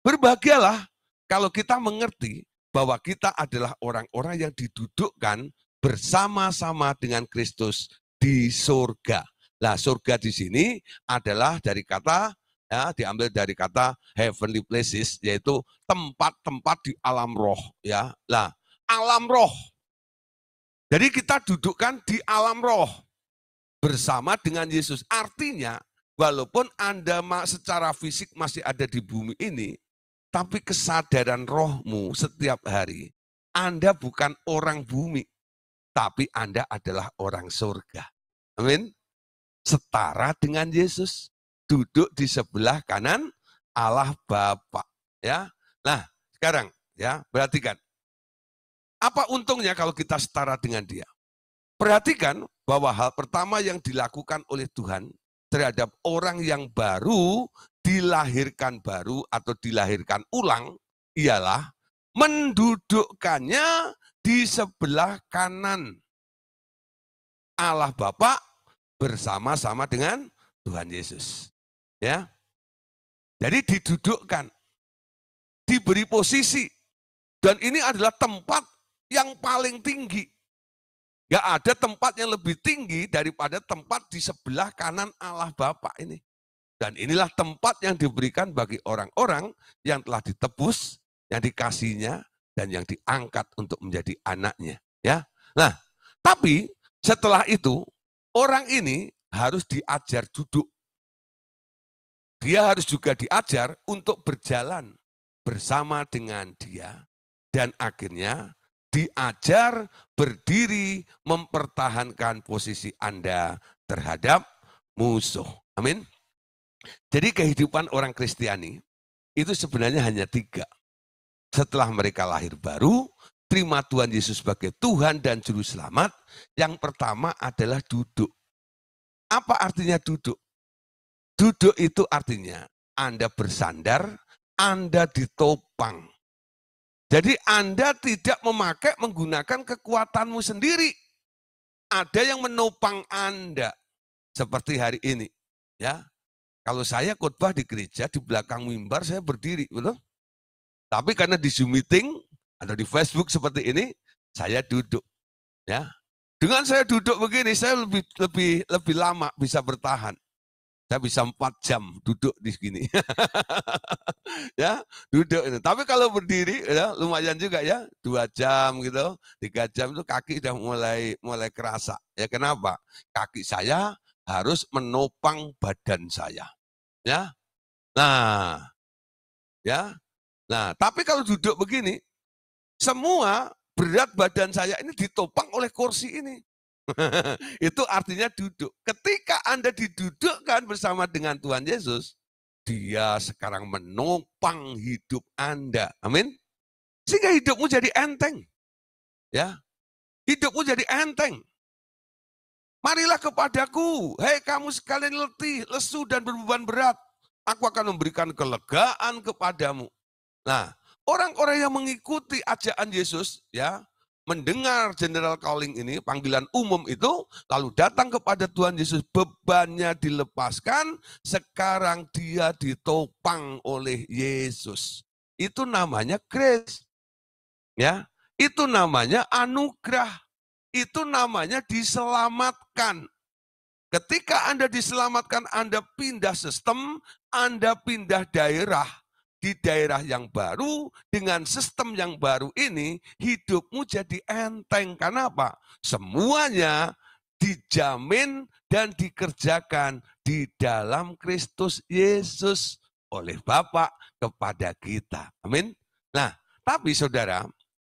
Berbahagialah kalau kita mengerti bahwa kita adalah orang-orang yang didudukkan bersama-sama dengan Kristus di surga. Lah surga di sini adalah dari kata ya diambil dari kata heavenly places yaitu tempat-tempat di alam roh ya. Lah alam roh. Jadi kita dudukkan di alam roh bersama dengan Yesus. Artinya walaupun Anda secara fisik masih ada di bumi ini tapi kesadaran rohmu setiap hari anda bukan orang bumi, tapi Anda adalah orang surga. Amin. Setara dengan Yesus, duduk di sebelah kanan Allah Bapa, ya. Nah, sekarang ya, perhatikan. Apa untungnya kalau kita setara dengan dia? Perhatikan bahwa hal pertama yang dilakukan oleh Tuhan terhadap orang yang baru dilahirkan baru atau dilahirkan ulang ialah mendudukkannya di sebelah kanan Allah Bapa bersama-sama dengan Tuhan Yesus. Ya. Jadi didudukkan, diberi posisi. Dan ini adalah tempat yang paling tinggi. Gak ada tempat yang lebih tinggi daripada tempat di sebelah kanan Allah Bapa ini. Dan inilah tempat yang diberikan bagi orang-orang yang telah ditebus, yang dikasihnya, dan yang diangkat untuk menjadi anaknya. Ya, nah tapi setelah itu orang ini harus diajar duduk. Dia harus juga diajar untuk berjalan bersama dengan dia dan akhirnya diajar berdiri mempertahankan posisi Anda terhadap musuh. Amin. Jadi kehidupan orang Kristiani itu sebenarnya hanya tiga. Setelah mereka lahir baru, terima Tuhan Yesus sebagai Tuhan dan Juru Selamat, yang pertama adalah duduk. Apa artinya duduk? Duduk itu artinya Anda bersandar, Anda ditopang. Jadi Anda tidak memakai menggunakan kekuatanmu sendiri. Ada yang menopang Anda seperti hari ini. Ya, kalau saya khotbah di gereja di belakang mimbar saya berdiri, betul? Tapi karena di Zoom meeting atau di Facebook seperti ini, saya duduk. Ya, dengan saya duduk begini, saya lebih lebih lebih lama bisa bertahan. Saya bisa empat jam duduk di sini. ya, duduk ini. Tapi kalau berdiri, ya, lumayan juga ya, dua jam gitu, tiga jam itu kaki sudah mulai mulai kerasa. Ya kenapa? Kaki saya harus menopang badan saya. Ya, nah, ya Nah, tapi kalau duduk begini, semua berat badan saya ini ditopang oleh kursi ini. itu artinya duduk. Ketika Anda didudukkan bersama dengan Tuhan Yesus, dia sekarang menopang hidup Anda. Amin. Sehingga hidupmu jadi enteng. Ya. Hidupmu jadi enteng. Marilah kepadaku, hei kamu sekalian letih, lesu dan berbeban berat. Aku akan memberikan kelegaan kepadamu. Nah, orang-orang yang mengikuti ajakan Yesus ya, mendengar general calling ini, panggilan umum itu, lalu datang kepada Tuhan Yesus, bebannya dilepaskan, sekarang dia ditopang oleh Yesus. Itu namanya grace. Ya, itu namanya anugerah. Itu namanya diselamatkan. Ketika Anda diselamatkan, Anda pindah sistem, Anda pindah daerah di daerah yang baru dengan sistem yang baru ini hidupmu jadi enteng. Karena apa? Semuanya dijamin dan dikerjakan di dalam Kristus Yesus oleh Bapa kepada kita. Amin. Nah, tapi saudara,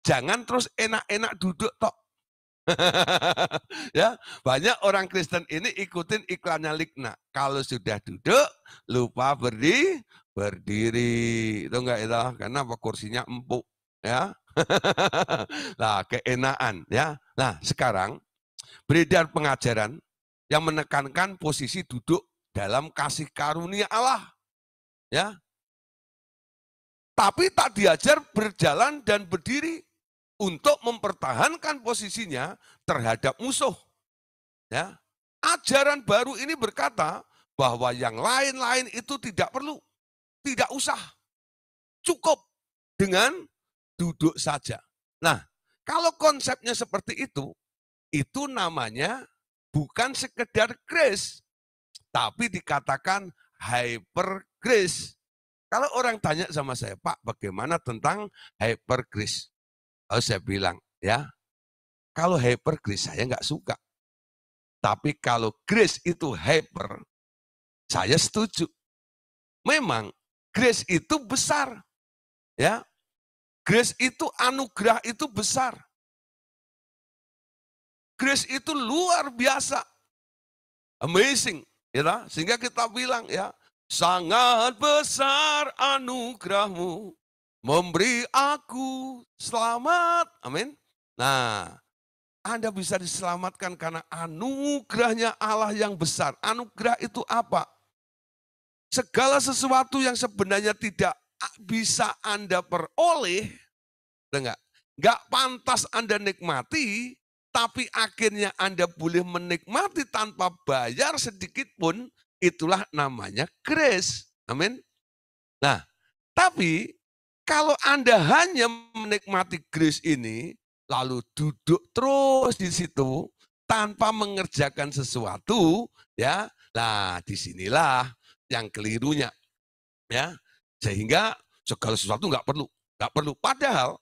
jangan terus enak-enak duduk tok. ya, banyak orang Kristen ini ikutin iklannya Likna. Kalau sudah duduk, lupa berdiri, berdiri itu enggak itu ah, karena apa kursinya empuk ya lah keenaan ya nah sekarang beredar pengajaran yang menekankan posisi duduk dalam kasih karunia Allah ya tapi tak diajar berjalan dan berdiri untuk mempertahankan posisinya terhadap musuh ya ajaran baru ini berkata bahwa yang lain-lain itu tidak perlu tidak usah. Cukup dengan duduk saja. Nah, kalau konsepnya seperti itu, itu namanya bukan sekedar grace, tapi dikatakan hyper grace. Kalau orang tanya sama saya, Pak, bagaimana tentang hyper grace? Oh, saya bilang, ya, kalau hyper grace saya nggak suka. Tapi kalau grace itu hyper, saya setuju. Memang Grace itu besar. Ya. Grace itu anugerah itu besar. Grace itu luar biasa. Amazing, ya. Sehingga kita bilang ya, sangat besar anugerahmu memberi aku selamat. Amin. Nah, Anda bisa diselamatkan karena anugerahnya Allah yang besar. Anugerah itu apa? Segala sesuatu yang sebenarnya tidak bisa Anda peroleh, enggak, enggak pantas Anda nikmati, tapi akhirnya Anda boleh menikmati tanpa bayar sedikit pun, itulah namanya grace. Amin. Nah, tapi kalau Anda hanya menikmati grace ini, lalu duduk terus di situ tanpa mengerjakan sesuatu, ya, lah disinilah yang kelirunya. Ya, sehingga segala sesuatu nggak perlu, nggak perlu. Padahal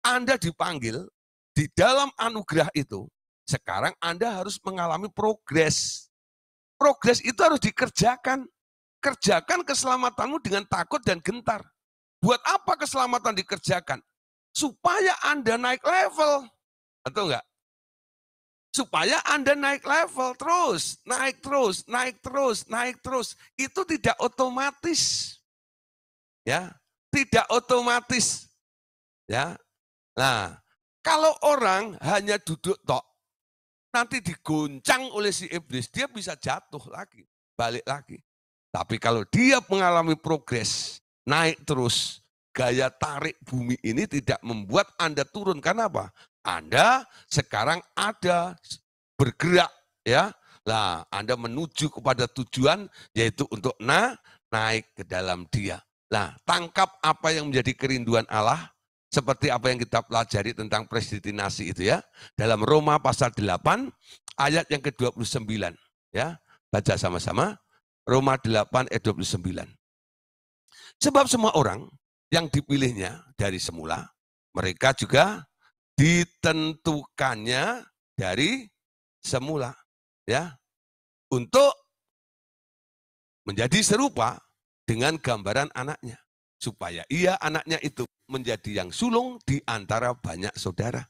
Anda dipanggil di dalam anugerah itu, sekarang Anda harus mengalami progres. Progres itu harus dikerjakan. Kerjakan keselamatanmu dengan takut dan gentar. Buat apa keselamatan dikerjakan? Supaya Anda naik level. Atau enggak? supaya Anda naik level terus, naik terus, naik terus, naik terus. Itu tidak otomatis. Ya, tidak otomatis. Ya. Nah, kalau orang hanya duduk tok, nanti digoncang oleh si iblis, dia bisa jatuh lagi, balik lagi. Tapi kalau dia mengalami progres, naik terus, gaya tarik bumi ini tidak membuat Anda turun. Karena apa? Anda sekarang ada bergerak ya. Lah, Anda menuju kepada tujuan yaitu untuk na naik ke dalam Dia. Lah, tangkap apa yang menjadi kerinduan Allah seperti apa yang kita pelajari tentang predestinasi itu ya. Dalam Roma pasal 8 ayat yang ke-29 ya. Baca sama-sama. Roma 8 ayat 29. Sebab semua orang yang dipilihnya dari semula, mereka juga ditentukannya dari semula ya untuk menjadi serupa dengan gambaran anaknya supaya ia anaknya itu menjadi yang sulung di antara banyak saudara.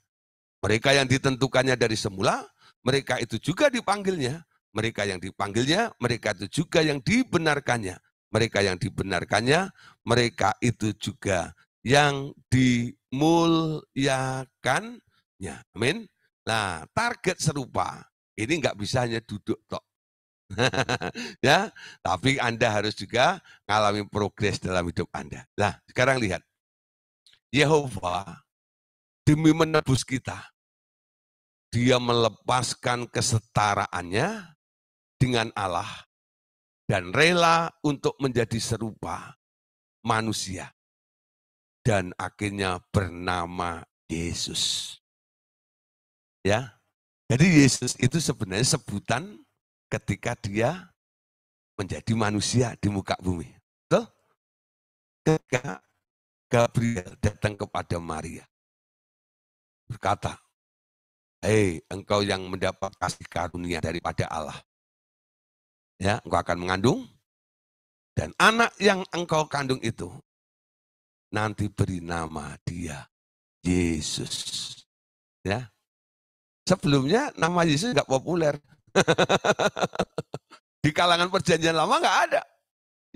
Mereka yang ditentukannya dari semula, mereka itu juga dipanggilnya. Mereka yang dipanggilnya, mereka itu juga yang dibenarkannya. Mereka yang dibenarkannya, mereka itu juga yang dimuliakannya. Amin. Nah, target serupa. Ini nggak bisa hanya duduk tok. ya, tapi Anda harus juga mengalami progres dalam hidup Anda. Nah, sekarang lihat. Yehova demi menebus kita. Dia melepaskan kesetaraannya dengan Allah dan rela untuk menjadi serupa manusia dan akhirnya bernama Yesus. Ya. Jadi Yesus itu sebenarnya sebutan ketika dia menjadi manusia di muka bumi. Betul? Ketika Gabriel datang kepada Maria berkata, "Hei, engkau yang mendapat kasih karunia daripada Allah. Ya, engkau akan mengandung dan anak yang engkau kandung itu nanti beri nama dia Yesus. Ya. Sebelumnya nama Yesus nggak populer. di kalangan perjanjian lama nggak ada.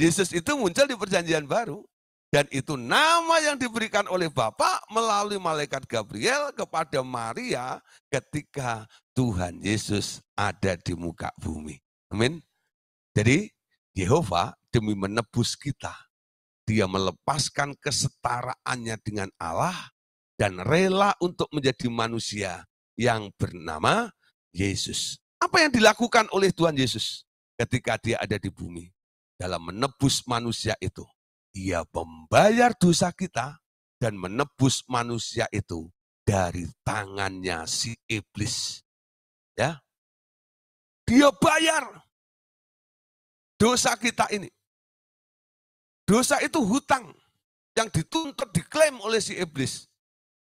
Yesus itu muncul di perjanjian baru. Dan itu nama yang diberikan oleh Bapa melalui malaikat Gabriel kepada Maria ketika Tuhan Yesus ada di muka bumi. Amin. Jadi Yehova demi menebus kita dia melepaskan kesetaraannya dengan Allah dan rela untuk menjadi manusia yang bernama Yesus. Apa yang dilakukan oleh Tuhan Yesus ketika dia ada di bumi? Dalam menebus manusia itu. Ia membayar dosa kita dan menebus manusia itu dari tangannya si iblis. Ya. Dia bayar dosa kita ini. Dosa itu hutang yang dituntut diklaim oleh si iblis.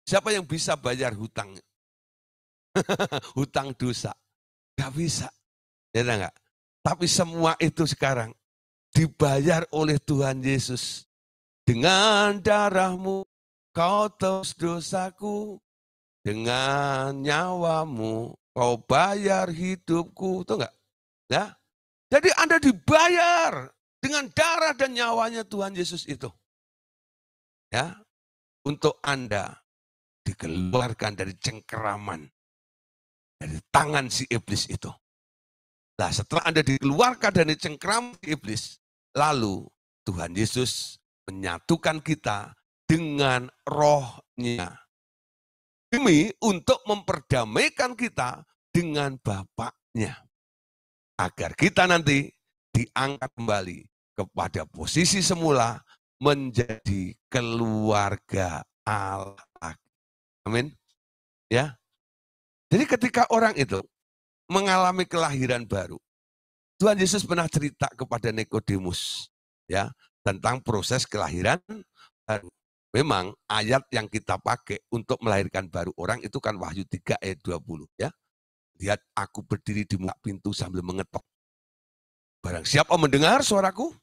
Siapa yang bisa bayar hutang? hutang dosa. Gak bisa. Ya enggak? Tapi semua itu sekarang dibayar oleh Tuhan Yesus. Dengan darahmu kau tebus dosaku. Dengan nyawamu kau bayar hidupku. tuh enggak? Ya? Jadi Anda dibayar dengan darah dan nyawanya Tuhan Yesus itu. Ya, untuk Anda dikeluarkan dari cengkeraman dari tangan si iblis itu. Nah, setelah Anda dikeluarkan dari cengkeraman si iblis, lalu Tuhan Yesus menyatukan kita dengan rohnya. Demi untuk memperdamaikan kita dengan Bapaknya. Agar kita nanti diangkat kembali kepada posisi semula menjadi keluarga Allah. Amin. Ya. Jadi ketika orang itu mengalami kelahiran baru, Tuhan Yesus pernah cerita kepada Nikodemus ya tentang proses kelahiran baru. Memang ayat yang kita pakai untuk melahirkan baru orang itu kan Wahyu 3 ayat 20 ya. Lihat aku berdiri di muka pintu sambil mengetok. Barang siapa mendengar suaraku,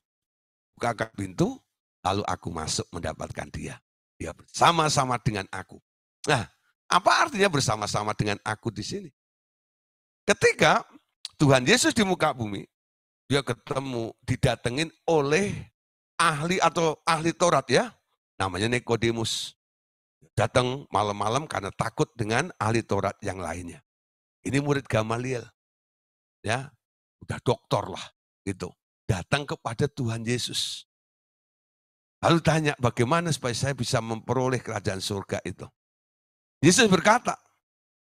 Bukakan pintu, lalu aku masuk mendapatkan dia. Dia bersama-sama dengan aku. Nah, apa artinya bersama-sama dengan aku di sini? Ketika Tuhan Yesus di muka bumi, dia ketemu, didatengin oleh ahli atau ahli Taurat ya, namanya Nikodemus. Datang malam-malam karena takut dengan ahli Taurat yang lainnya. Ini murid Gamaliel. Ya, udah doktor lah gitu datang kepada Tuhan Yesus. Lalu tanya, bagaimana supaya saya bisa memperoleh kerajaan surga itu? Yesus berkata,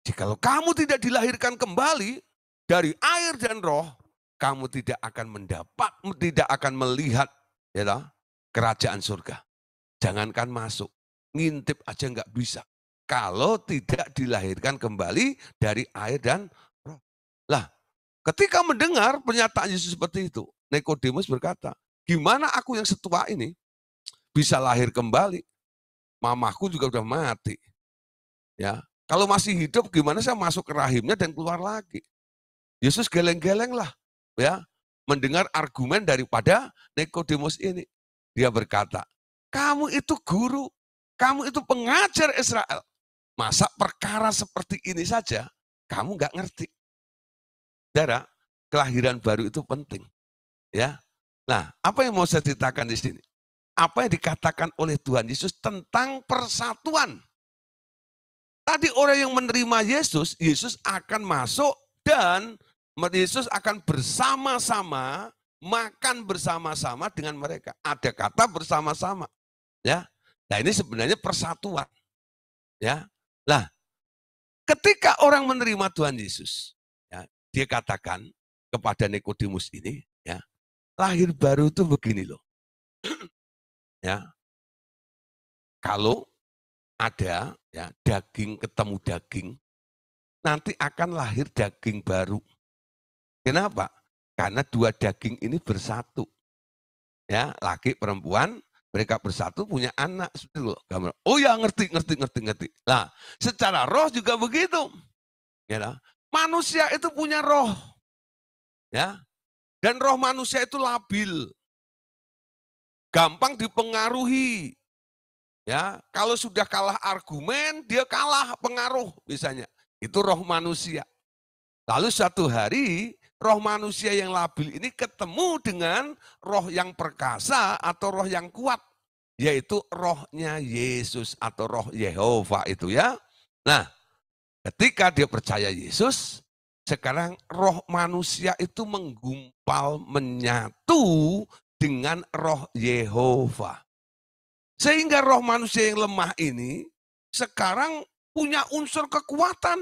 jikalau kamu tidak dilahirkan kembali dari air dan roh, kamu tidak akan mendapat, tidak akan melihat ya lah, kerajaan surga. Jangankan masuk, ngintip aja nggak bisa. Kalau tidak dilahirkan kembali dari air dan roh. Lah, ketika mendengar pernyataan Yesus seperti itu, Nikodemus berkata, gimana aku yang setua ini bisa lahir kembali? Mamahku juga sudah mati. Ya, kalau masih hidup gimana saya masuk ke rahimnya dan keluar lagi? Yesus geleng-geleng lah, ya, mendengar argumen daripada Nikodemus ini. Dia berkata, kamu itu guru, kamu itu pengajar Israel. Masa perkara seperti ini saja kamu nggak ngerti? Darah, kelahiran baru itu penting. Ya. Nah, apa yang mau saya ceritakan di sini? Apa yang dikatakan oleh Tuhan Yesus tentang persatuan. Tadi orang yang menerima Yesus, Yesus akan masuk dan Yesus akan bersama-sama makan bersama-sama dengan mereka. Ada kata bersama-sama. Ya. Nah, ini sebenarnya persatuan. Ya. Nah, ketika orang menerima Tuhan Yesus, ya, dia katakan kepada Nikodemus ini, lahir baru itu begini loh. ya. Kalau ada ya daging ketemu daging, nanti akan lahir daging baru. Kenapa? Karena dua daging ini bersatu. Ya, laki perempuan mereka bersatu punya anak seperti loh gambar. Oh ya ngerti ngerti ngerti ngerti. Nah, secara roh juga begitu. Ya, nah, manusia itu punya roh. Ya, dan roh manusia itu labil. Gampang dipengaruhi. Ya, kalau sudah kalah argumen, dia kalah pengaruh misalnya. Itu roh manusia. Lalu satu hari roh manusia yang labil ini ketemu dengan roh yang perkasa atau roh yang kuat, yaitu rohnya Yesus atau roh Yehova itu ya. Nah, ketika dia percaya Yesus, sekarang roh manusia itu menggumpal menyatu dengan roh Yehova. Sehingga roh manusia yang lemah ini sekarang punya unsur kekuatan.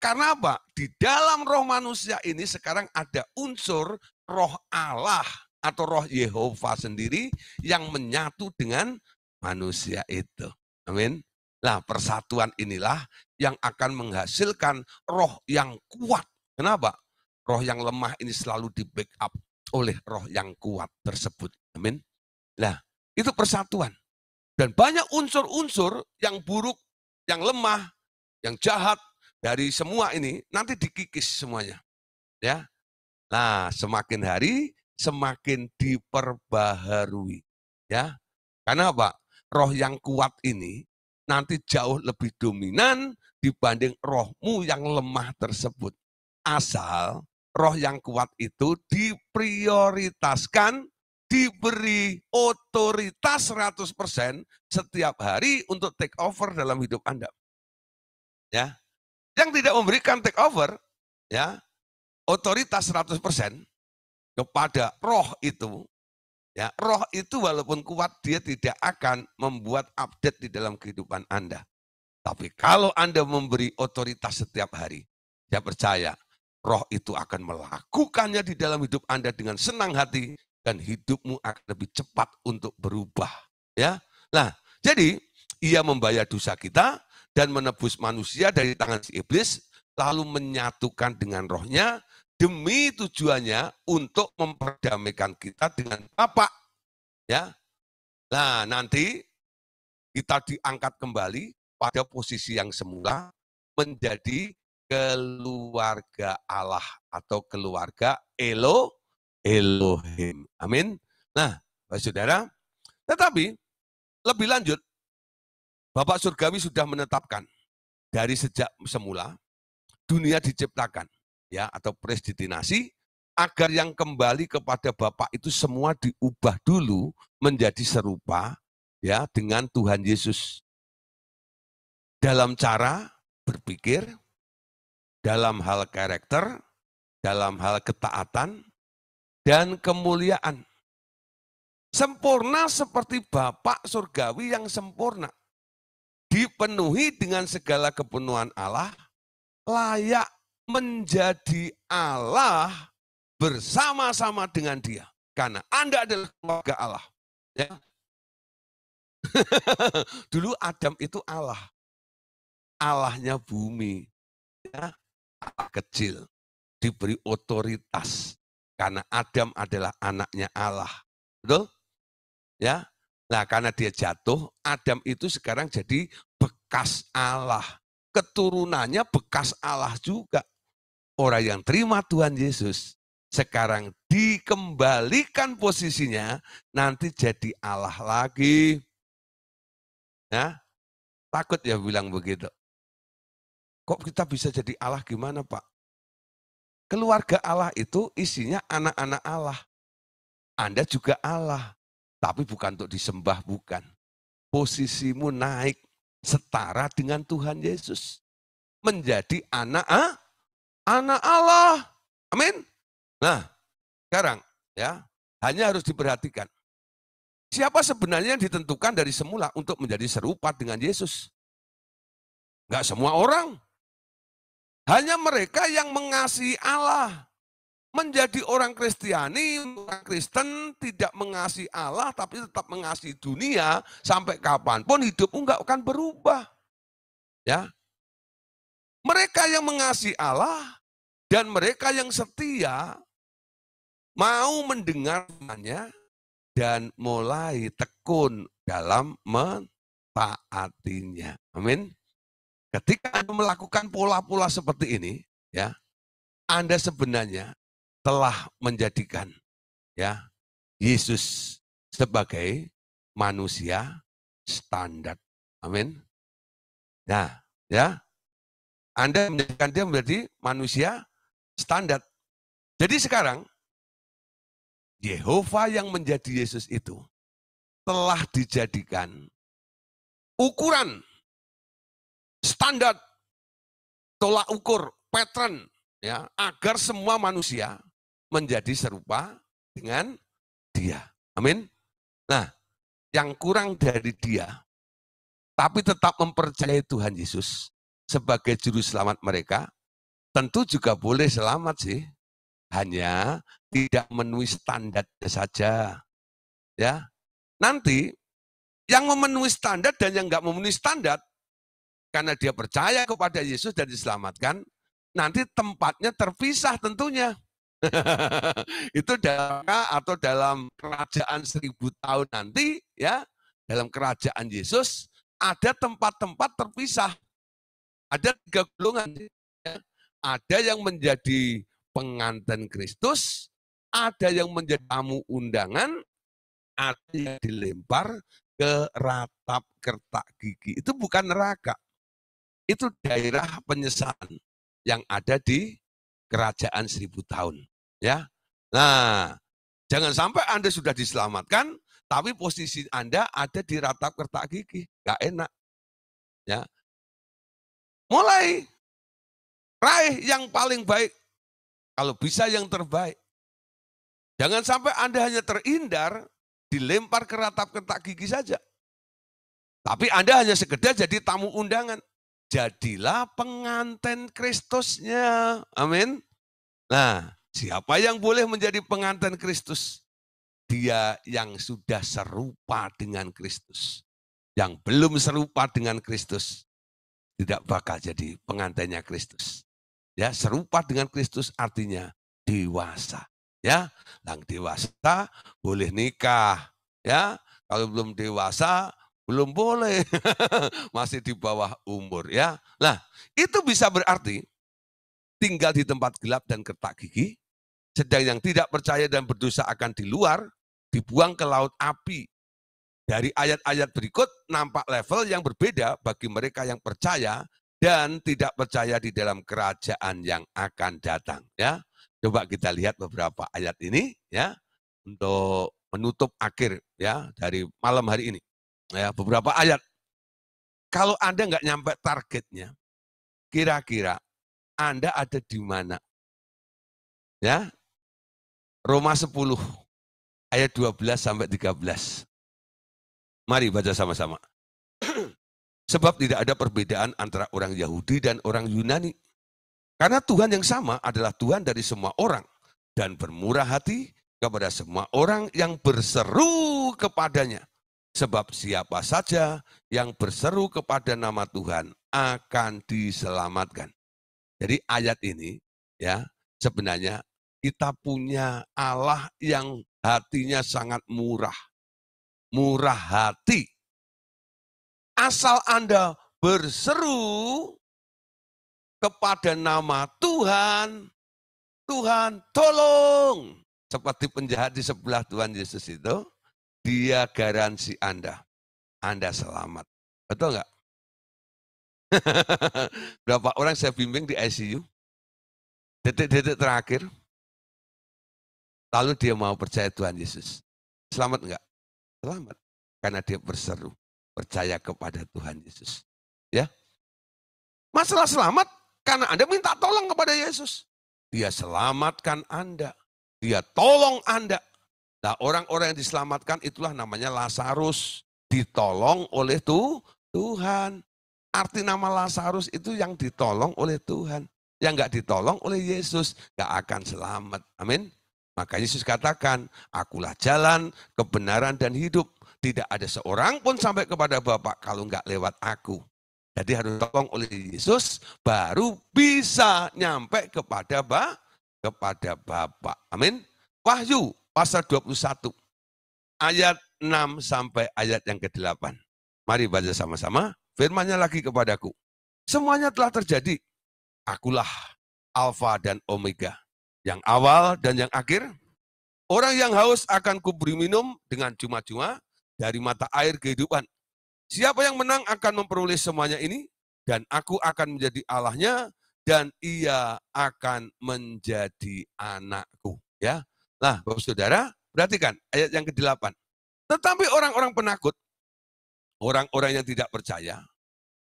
Karena apa? Di dalam roh manusia ini sekarang ada unsur roh Allah atau roh Yehova sendiri yang menyatu dengan manusia itu. Amin. Nah persatuan inilah yang akan menghasilkan roh yang kuat. Kenapa? Roh yang lemah ini selalu di backup oleh roh yang kuat tersebut. Amin. Nah itu persatuan. Dan banyak unsur-unsur yang buruk, yang lemah, yang jahat dari semua ini nanti dikikis semuanya. Ya. Nah, semakin hari semakin diperbaharui. Ya. Karena apa? Roh yang kuat ini nanti jauh lebih dominan dibanding rohmu yang lemah tersebut. Asal roh yang kuat itu diprioritaskan, diberi otoritas 100% setiap hari untuk take over dalam hidup Anda. Ya. Yang tidak memberikan take over, ya, otoritas 100% kepada roh itu, Ya, roh itu walaupun kuat dia tidak akan membuat update di dalam kehidupan Anda. Tapi kalau Anda memberi otoritas setiap hari, saya percaya roh itu akan melakukannya di dalam hidup Anda dengan senang hati dan hidupmu akan lebih cepat untuk berubah, ya. Nah, jadi ia membayar dosa kita dan menebus manusia dari tangan si iblis lalu menyatukan dengan rohnya demi tujuannya untuk memperdamaikan kita dengan Bapak. Ya. Nah, nanti kita diangkat kembali pada posisi yang semula menjadi keluarga Allah atau keluarga Elo Elohim. Amin. Nah, Saudara, tetapi lebih lanjut Bapak Surgawi sudah menetapkan dari sejak semula dunia diciptakan ya atau predestinasi agar yang kembali kepada Bapak itu semua diubah dulu menjadi serupa ya dengan Tuhan Yesus. Dalam cara berpikir, dalam hal karakter, dalam hal ketaatan dan kemuliaan. Sempurna seperti Bapak surgawi yang sempurna. Dipenuhi dengan segala kepenuhan Allah, layak menjadi Allah bersama-sama dengan dia. Karena Anda adalah keluarga Allah. Ya. Dulu Adam itu Allah. Allahnya bumi. Ya. Allah kecil. Diberi otoritas. Karena Adam adalah anaknya Allah. Betul? Ya. Nah karena dia jatuh, Adam itu sekarang jadi bekas Allah. Keturunannya bekas Allah juga orang yang terima Tuhan Yesus sekarang dikembalikan posisinya, nanti jadi Allah lagi. Ya, takut ya bilang begitu. Kok kita bisa jadi Allah gimana Pak? Keluarga Allah itu isinya anak-anak Allah. Anda juga Allah, tapi bukan untuk disembah, bukan. Posisimu naik setara dengan Tuhan Yesus. Menjadi anak ah? anak Allah. Amin. Nah, sekarang ya, hanya harus diperhatikan. Siapa sebenarnya yang ditentukan dari semula untuk menjadi serupa dengan Yesus? Enggak semua orang. Hanya mereka yang mengasihi Allah. Menjadi orang Kristiani, orang Kristen tidak mengasihi Allah tapi tetap mengasihi dunia sampai kapanpun hidupmu enggak akan berubah. Ya, mereka yang mengasihi Allah dan mereka yang setia mau mendengarnya dan mulai tekun dalam mentaatinya. Amin. Ketika Anda melakukan pola-pola seperti ini, ya, Anda sebenarnya telah menjadikan ya Yesus sebagai manusia standar. Amin. Nah, ya. Anda menjadikan dia menjadi manusia standar. Jadi sekarang, Yehova yang menjadi Yesus itu telah dijadikan ukuran, standar, tolak ukur, pattern, ya agar semua manusia menjadi serupa dengan dia. Amin. Nah, yang kurang dari dia, tapi tetap mempercayai Tuhan Yesus, sebagai juru selamat mereka, tentu juga boleh selamat sih. Hanya tidak memenuhi standar saja. Ya. Nanti yang memenuhi standar dan yang nggak memenuhi standar karena dia percaya kepada Yesus dan diselamatkan, nanti tempatnya terpisah tentunya. itu dalam atau dalam kerajaan seribu tahun nanti ya dalam kerajaan Yesus ada tempat-tempat terpisah ada tiga golongan. Ada yang menjadi pengantin Kristus, ada yang menjadi tamu undangan, ada yang dilempar ke ratap kertak gigi. Itu bukan neraka. Itu daerah penyesalan yang ada di kerajaan seribu tahun. Ya, Nah, jangan sampai Anda sudah diselamatkan, tapi posisi Anda ada di ratap kertak gigi. gak enak. Ya, Mulai raih yang paling baik. Kalau bisa yang terbaik. Jangan sampai Anda hanya terhindar dilempar ke ratap ketak gigi saja. Tapi Anda hanya sekedar jadi tamu undangan. Jadilah penganten Kristusnya. Amin. Nah, siapa yang boleh menjadi penganten Kristus? Dia yang sudah serupa dengan Kristus. Yang belum serupa dengan Kristus tidak bakal jadi pengantinnya Kristus. Ya, serupa dengan Kristus artinya dewasa. Ya, yang dewasa boleh nikah. Ya, kalau belum dewasa belum boleh. Masih di bawah umur ya. Nah, itu bisa berarti tinggal di tempat gelap dan kertak gigi, sedang yang tidak percaya dan berdosa akan di luar dibuang ke laut api dari ayat-ayat berikut nampak level yang berbeda bagi mereka yang percaya dan tidak percaya di dalam kerajaan yang akan datang ya. Coba kita lihat beberapa ayat ini ya untuk menutup akhir ya dari malam hari ini. Ya, beberapa ayat. Kalau Anda nggak nyampe targetnya, kira-kira Anda ada di mana? Ya. Roma 10 ayat 12 sampai 13. Mari baca sama-sama. Sebab tidak ada perbedaan antara orang Yahudi dan orang Yunani. Karena Tuhan yang sama adalah Tuhan dari semua orang dan bermurah hati kepada semua orang yang berseru kepadanya. Sebab siapa saja yang berseru kepada nama Tuhan akan diselamatkan. Jadi ayat ini ya sebenarnya kita punya Allah yang hatinya sangat murah murah hati. Asal Anda berseru kepada nama Tuhan, Tuhan tolong. Seperti penjahat di sebelah Tuhan Yesus itu, dia garansi Anda. Anda selamat. Betul nggak? Berapa orang saya bimbing di ICU? Detik-detik terakhir. Lalu dia mau percaya Tuhan Yesus. Selamat enggak? selamat karena dia berseru percaya kepada Tuhan Yesus. Ya. Masalah selamat karena Anda minta tolong kepada Yesus. Dia selamatkan Anda. Dia tolong Anda. Nah, orang-orang yang diselamatkan itulah namanya Lazarus, ditolong oleh tu, Tuhan. Arti nama Lazarus itu yang ditolong oleh Tuhan. Yang nggak ditolong oleh Yesus, nggak akan selamat. Amin. Maka Yesus katakan, akulah jalan, kebenaran, dan hidup. Tidak ada seorang pun sampai kepada Bapak kalau enggak lewat aku. Jadi harus tolong oleh Yesus baru bisa nyampe kepada ba, kepada Bapak. Amin. Wahyu pasal 21 ayat 6 sampai ayat yang ke-8. Mari baca sama-sama. Firmannya lagi kepadaku. Semuanya telah terjadi. Akulah Alfa dan Omega, yang awal dan yang akhir. Orang yang haus akan kuberi minum dengan cuma-cuma dari mata air kehidupan. Siapa yang menang akan memperoleh semuanya ini, dan aku akan menjadi Allahnya, dan ia akan menjadi anakku. Ya, Nah, Bapak Saudara, perhatikan ayat yang ke-8. Tetapi orang-orang penakut, orang-orang yang tidak percaya,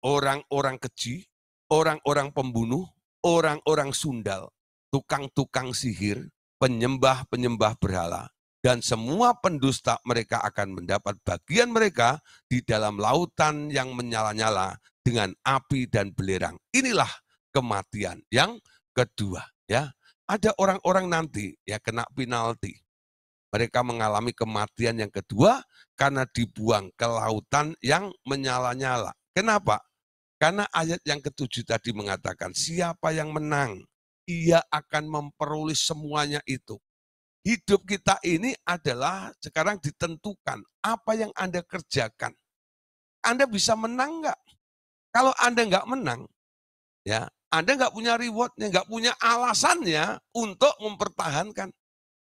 orang-orang keji, orang-orang pembunuh, orang-orang sundal, tukang-tukang sihir, penyembah-penyembah berhala, dan semua pendusta mereka akan mendapat bagian mereka di dalam lautan yang menyala-nyala dengan api dan belerang. Inilah kematian yang kedua, ya. Ada orang-orang nanti ya kena penalti. Mereka mengalami kematian yang kedua karena dibuang ke lautan yang menyala-nyala. Kenapa? Karena ayat yang ketujuh tadi mengatakan siapa yang menang ia akan memperoleh semuanya itu. Hidup kita ini adalah sekarang ditentukan apa yang Anda kerjakan. Anda bisa menang nggak? Kalau Anda enggak menang, ya Anda enggak punya rewardnya, enggak punya alasannya untuk mempertahankan.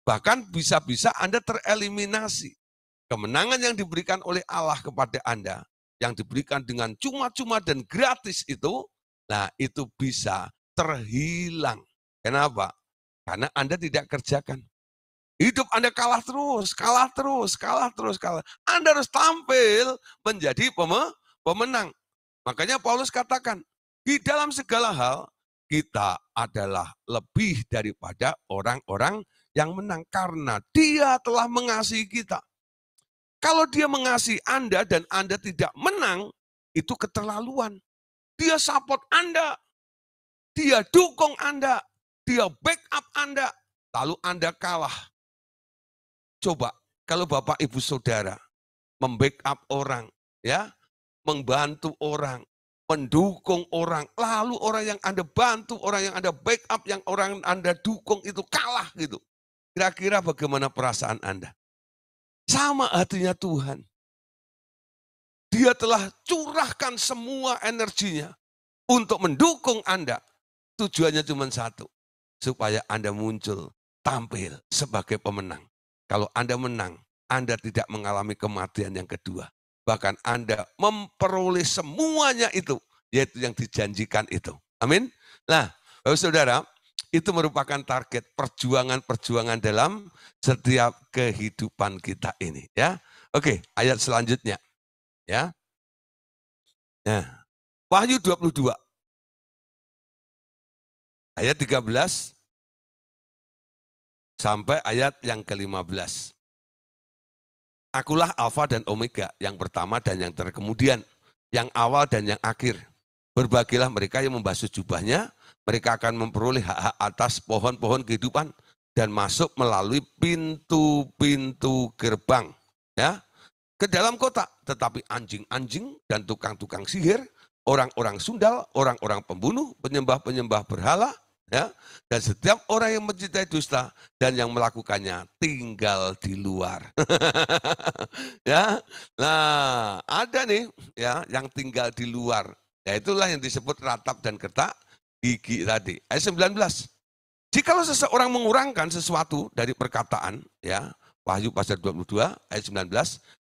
Bahkan bisa-bisa Anda tereliminasi. Kemenangan yang diberikan oleh Allah kepada Anda, yang diberikan dengan cuma-cuma dan gratis itu, nah itu bisa terhilang. Kenapa? Karena Anda tidak kerjakan. Hidup Anda kalah terus, kalah terus, kalah terus, kalah. Anda harus tampil menjadi pemenang. Makanya Paulus katakan, di dalam segala hal, kita adalah lebih daripada orang-orang yang menang. Karena dia telah mengasihi kita. Kalau dia mengasihi Anda dan Anda tidak menang, itu keterlaluan. Dia support Anda, dia dukung Anda. Dia backup Anda. Lalu Anda kalah. Coba kalau Bapak Ibu Saudara membackup orang, ya, membantu orang, mendukung orang, lalu orang yang Anda bantu, orang yang Anda backup, yang orang Anda dukung itu kalah gitu. Kira-kira bagaimana perasaan Anda? Sama hatinya Tuhan. Dia telah curahkan semua energinya untuk mendukung Anda. Tujuannya cuma satu. Supaya Anda muncul, tampil sebagai pemenang. Kalau Anda menang, Anda tidak mengalami kematian yang kedua. Bahkan Anda memperoleh semuanya itu, yaitu yang dijanjikan itu. Amin. Nah, Saudara, itu merupakan target perjuangan-perjuangan dalam setiap kehidupan kita ini, ya. Oke, ayat selanjutnya. Ya. Nah, Wahyu 22 Ayat 13 sampai ayat yang ke-15. Akulah Alfa dan Omega, yang pertama dan yang terkemudian, yang awal dan yang akhir. Berbagilah mereka yang membasuh jubahnya, mereka akan memperoleh hak-hak atas pohon-pohon kehidupan dan masuk melalui pintu-pintu gerbang. Ya, ke dalam kota, tetapi anjing-anjing dan tukang-tukang sihir, orang-orang sundal, orang-orang pembunuh, penyembah-penyembah berhala, Ya? Dan setiap orang yang mencintai dusta dan yang melakukannya tinggal di luar. ya. Nah, ada nih ya yang tinggal di luar. Ya itulah yang disebut ratap dan ketak gigi tadi. Ayat 19. Jikalau seseorang mengurangkan sesuatu dari perkataan, ya, Wahyu pasal 22 ayat 19,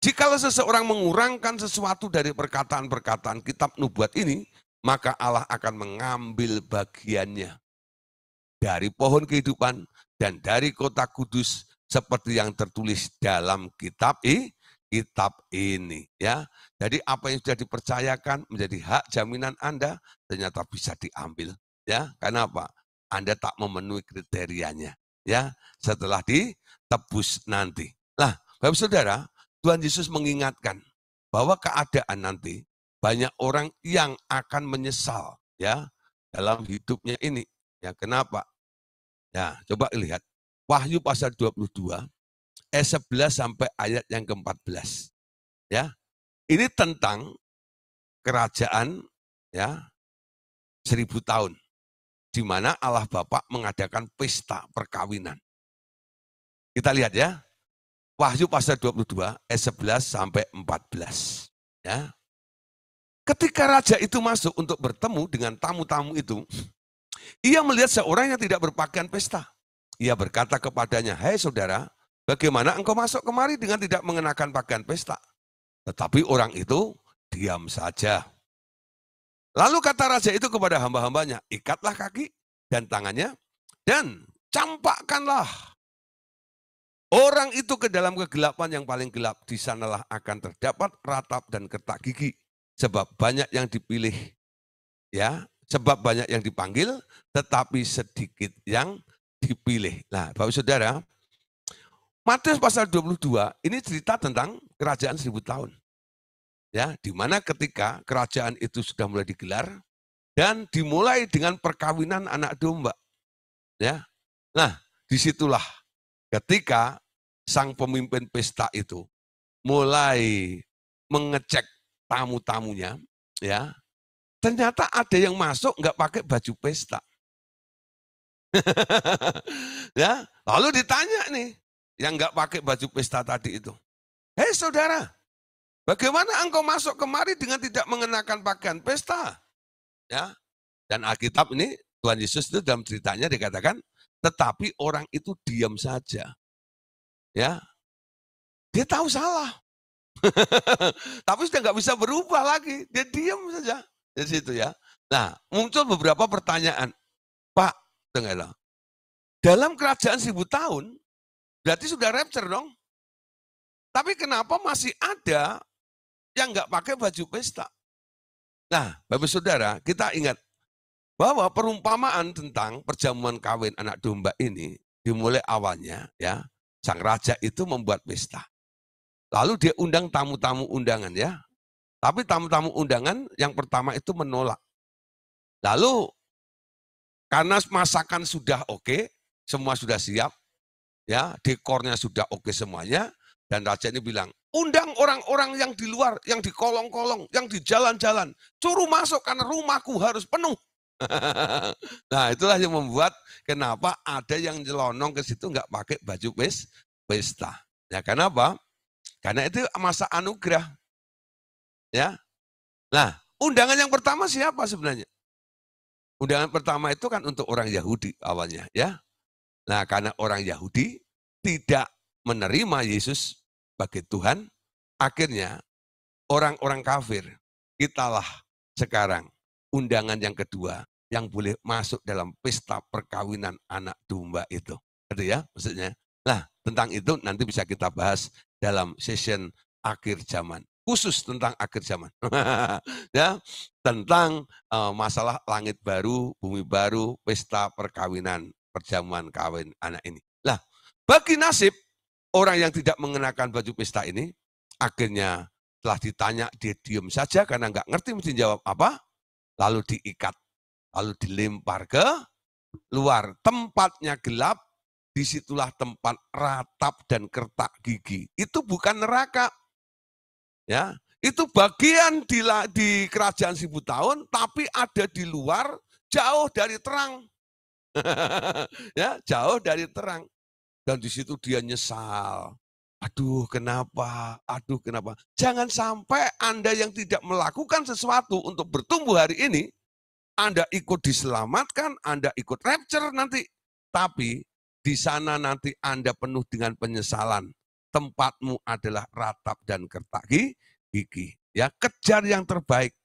jikalau seseorang mengurangkan sesuatu dari perkataan-perkataan kitab nubuat ini, maka Allah akan mengambil bagiannya dari pohon kehidupan dan dari kota kudus seperti yang tertulis dalam kitab i, kitab ini ya. Jadi apa yang sudah dipercayakan menjadi hak jaminan Anda ternyata bisa diambil ya. Karena apa? Anda tak memenuhi kriterianya ya setelah ditebus nanti. Nah, Bapak Saudara, Tuhan Yesus mengingatkan bahwa keadaan nanti banyak orang yang akan menyesal ya dalam hidupnya ini. Ya kenapa? Nah, coba lihat. Wahyu pasal 22, ayat 11 sampai ayat yang ke-14. Ya, ini tentang kerajaan ya seribu tahun di mana Allah Bapa mengadakan pesta perkawinan. Kita lihat ya. Wahyu pasal 22 ayat 11 sampai 14. Ya. Ketika raja itu masuk untuk bertemu dengan tamu-tamu itu, ia melihat seorang yang tidak berpakaian pesta. Ia berkata kepadanya, hei saudara, bagaimana engkau masuk kemari dengan tidak mengenakan pakaian pesta? Tetapi orang itu diam saja. Lalu kata raja itu kepada hamba-hambanya, ikatlah kaki dan tangannya dan campakkanlah orang itu ke dalam kegelapan yang paling gelap. Di sanalah akan terdapat ratap dan kertak gigi. Sebab banyak yang dipilih ya Sebab banyak yang dipanggil, tetapi sedikit yang dipilih. Nah, Bapak Saudara, Matius pasal 22 ini cerita tentang kerajaan seribu tahun. Ya, di mana ketika kerajaan itu sudah mulai digelar dan dimulai dengan perkawinan anak domba. Ya. Nah, disitulah ketika sang pemimpin pesta itu mulai mengecek tamu-tamunya, ya, Ternyata ada yang masuk nggak pakai baju pesta. ya, lalu ditanya nih yang nggak pakai baju pesta tadi itu. Hei saudara, bagaimana engkau masuk kemari dengan tidak mengenakan pakaian pesta? Ya, dan Alkitab ini Tuhan Yesus itu dalam ceritanya dikatakan, tetapi orang itu diam saja. Ya, dia tahu salah. Tapi sudah nggak bisa berubah lagi. Dia diam saja. Di situ ya. Nah, muncul beberapa pertanyaan. Pak, dengarlah. Dalam kerajaan seribu tahun, berarti sudah rapture dong. Tapi kenapa masih ada yang nggak pakai baju pesta? Nah, Bapak Saudara, kita ingat bahwa perumpamaan tentang perjamuan kawin anak domba ini dimulai awalnya ya, sang raja itu membuat pesta. Lalu dia undang tamu-tamu undangan ya, tapi tamu-tamu undangan yang pertama itu menolak. Lalu karena masakan sudah oke, semua sudah siap, ya dekornya sudah oke semuanya, dan raja ini bilang, undang orang-orang yang di luar, yang di kolong-kolong, yang di jalan-jalan, curu masuk karena rumahku harus penuh. nah itulah yang membuat kenapa ada yang nyelonong ke situ nggak pakai baju pesta. Ya kenapa? Karena itu masa anugerah. Ya. Nah, undangan yang pertama siapa sebenarnya? Undangan pertama itu kan untuk orang Yahudi awalnya, ya. Nah, karena orang Yahudi tidak menerima Yesus sebagai Tuhan, akhirnya orang-orang kafir kitalah sekarang undangan yang kedua yang boleh masuk dalam pesta perkawinan anak domba itu. Gitu ya maksudnya. Nah, tentang itu nanti bisa kita bahas dalam session akhir zaman khusus tentang akhir zaman. ya, tentang uh, masalah langit baru, bumi baru, pesta perkawinan, perjamuan kawin anak ini. Lah, bagi nasib orang yang tidak mengenakan baju pesta ini, akhirnya telah ditanya dia diem saja karena nggak ngerti mesti jawab apa, lalu diikat, lalu dilempar ke luar. Tempatnya gelap, disitulah tempat ratap dan kertak gigi. Itu bukan neraka, Ya, itu bagian di, di kerajaan seribu tahun, tapi ada di luar, jauh dari terang. ya, jauh dari terang. Dan di situ dia nyesal. Aduh, kenapa? Aduh, kenapa? Jangan sampai Anda yang tidak melakukan sesuatu untuk bertumbuh hari ini, Anda ikut diselamatkan, Anda ikut rapture nanti. Tapi di sana nanti Anda penuh dengan penyesalan tempatmu adalah ratap dan kertak gigi. Ya, kejar yang terbaik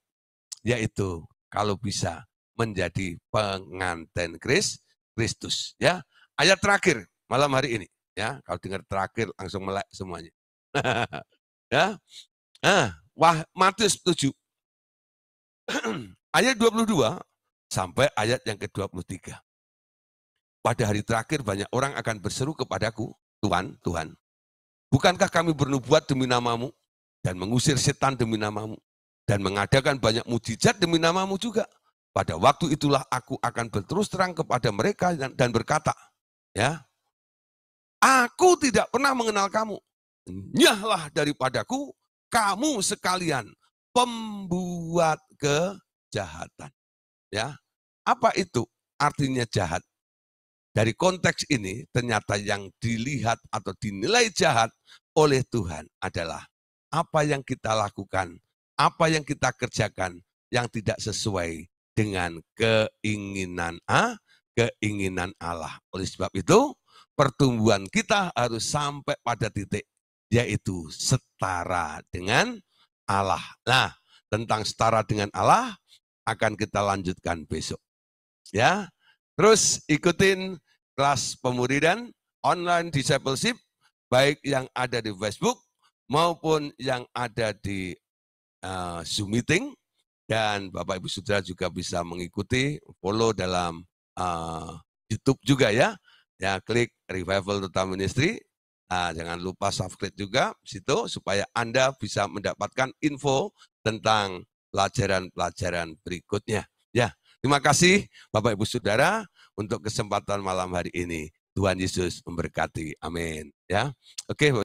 yaitu kalau bisa menjadi penganten Kristus, Kristus ya. Ayat terakhir malam hari ini ya, kalau dengar terakhir langsung melek semuanya. ya. ah wah Matius 7 ayat 22 sampai ayat yang ke-23. Pada hari terakhir banyak orang akan berseru kepadaku, Tuhan, Tuhan. Bukankah kami bernubuat demi namamu dan mengusir setan demi namamu dan mengadakan banyak mujizat demi namamu juga? Pada waktu itulah aku akan berterus terang kepada mereka dan, berkata, ya, aku tidak pernah mengenal kamu. Nyahlah daripadaku kamu sekalian pembuat kejahatan. Ya, apa itu artinya jahat? Dari konteks ini, ternyata yang dilihat atau dinilai jahat oleh Tuhan adalah apa yang kita lakukan, apa yang kita kerjakan yang tidak sesuai dengan keinginan A, keinginan Allah. Oleh sebab itu, pertumbuhan kita harus sampai pada titik yaitu setara dengan Allah. Nah, tentang setara dengan Allah akan kita lanjutkan besok. Ya. Terus ikutin kelas pemuridan, online discipleship, baik yang ada di Facebook maupun yang ada di uh, Zoom meeting. Dan Bapak Ibu Saudara juga bisa mengikuti, follow dalam uh, YouTube juga ya. Ya, klik Revival Total Ministry. Nah, jangan lupa subscribe juga situ supaya Anda bisa mendapatkan info tentang pelajaran-pelajaran berikutnya. Ya, terima kasih Bapak Ibu Saudara untuk kesempatan malam hari ini. Tuhan Yesus memberkati. Amin. Ya. Oke,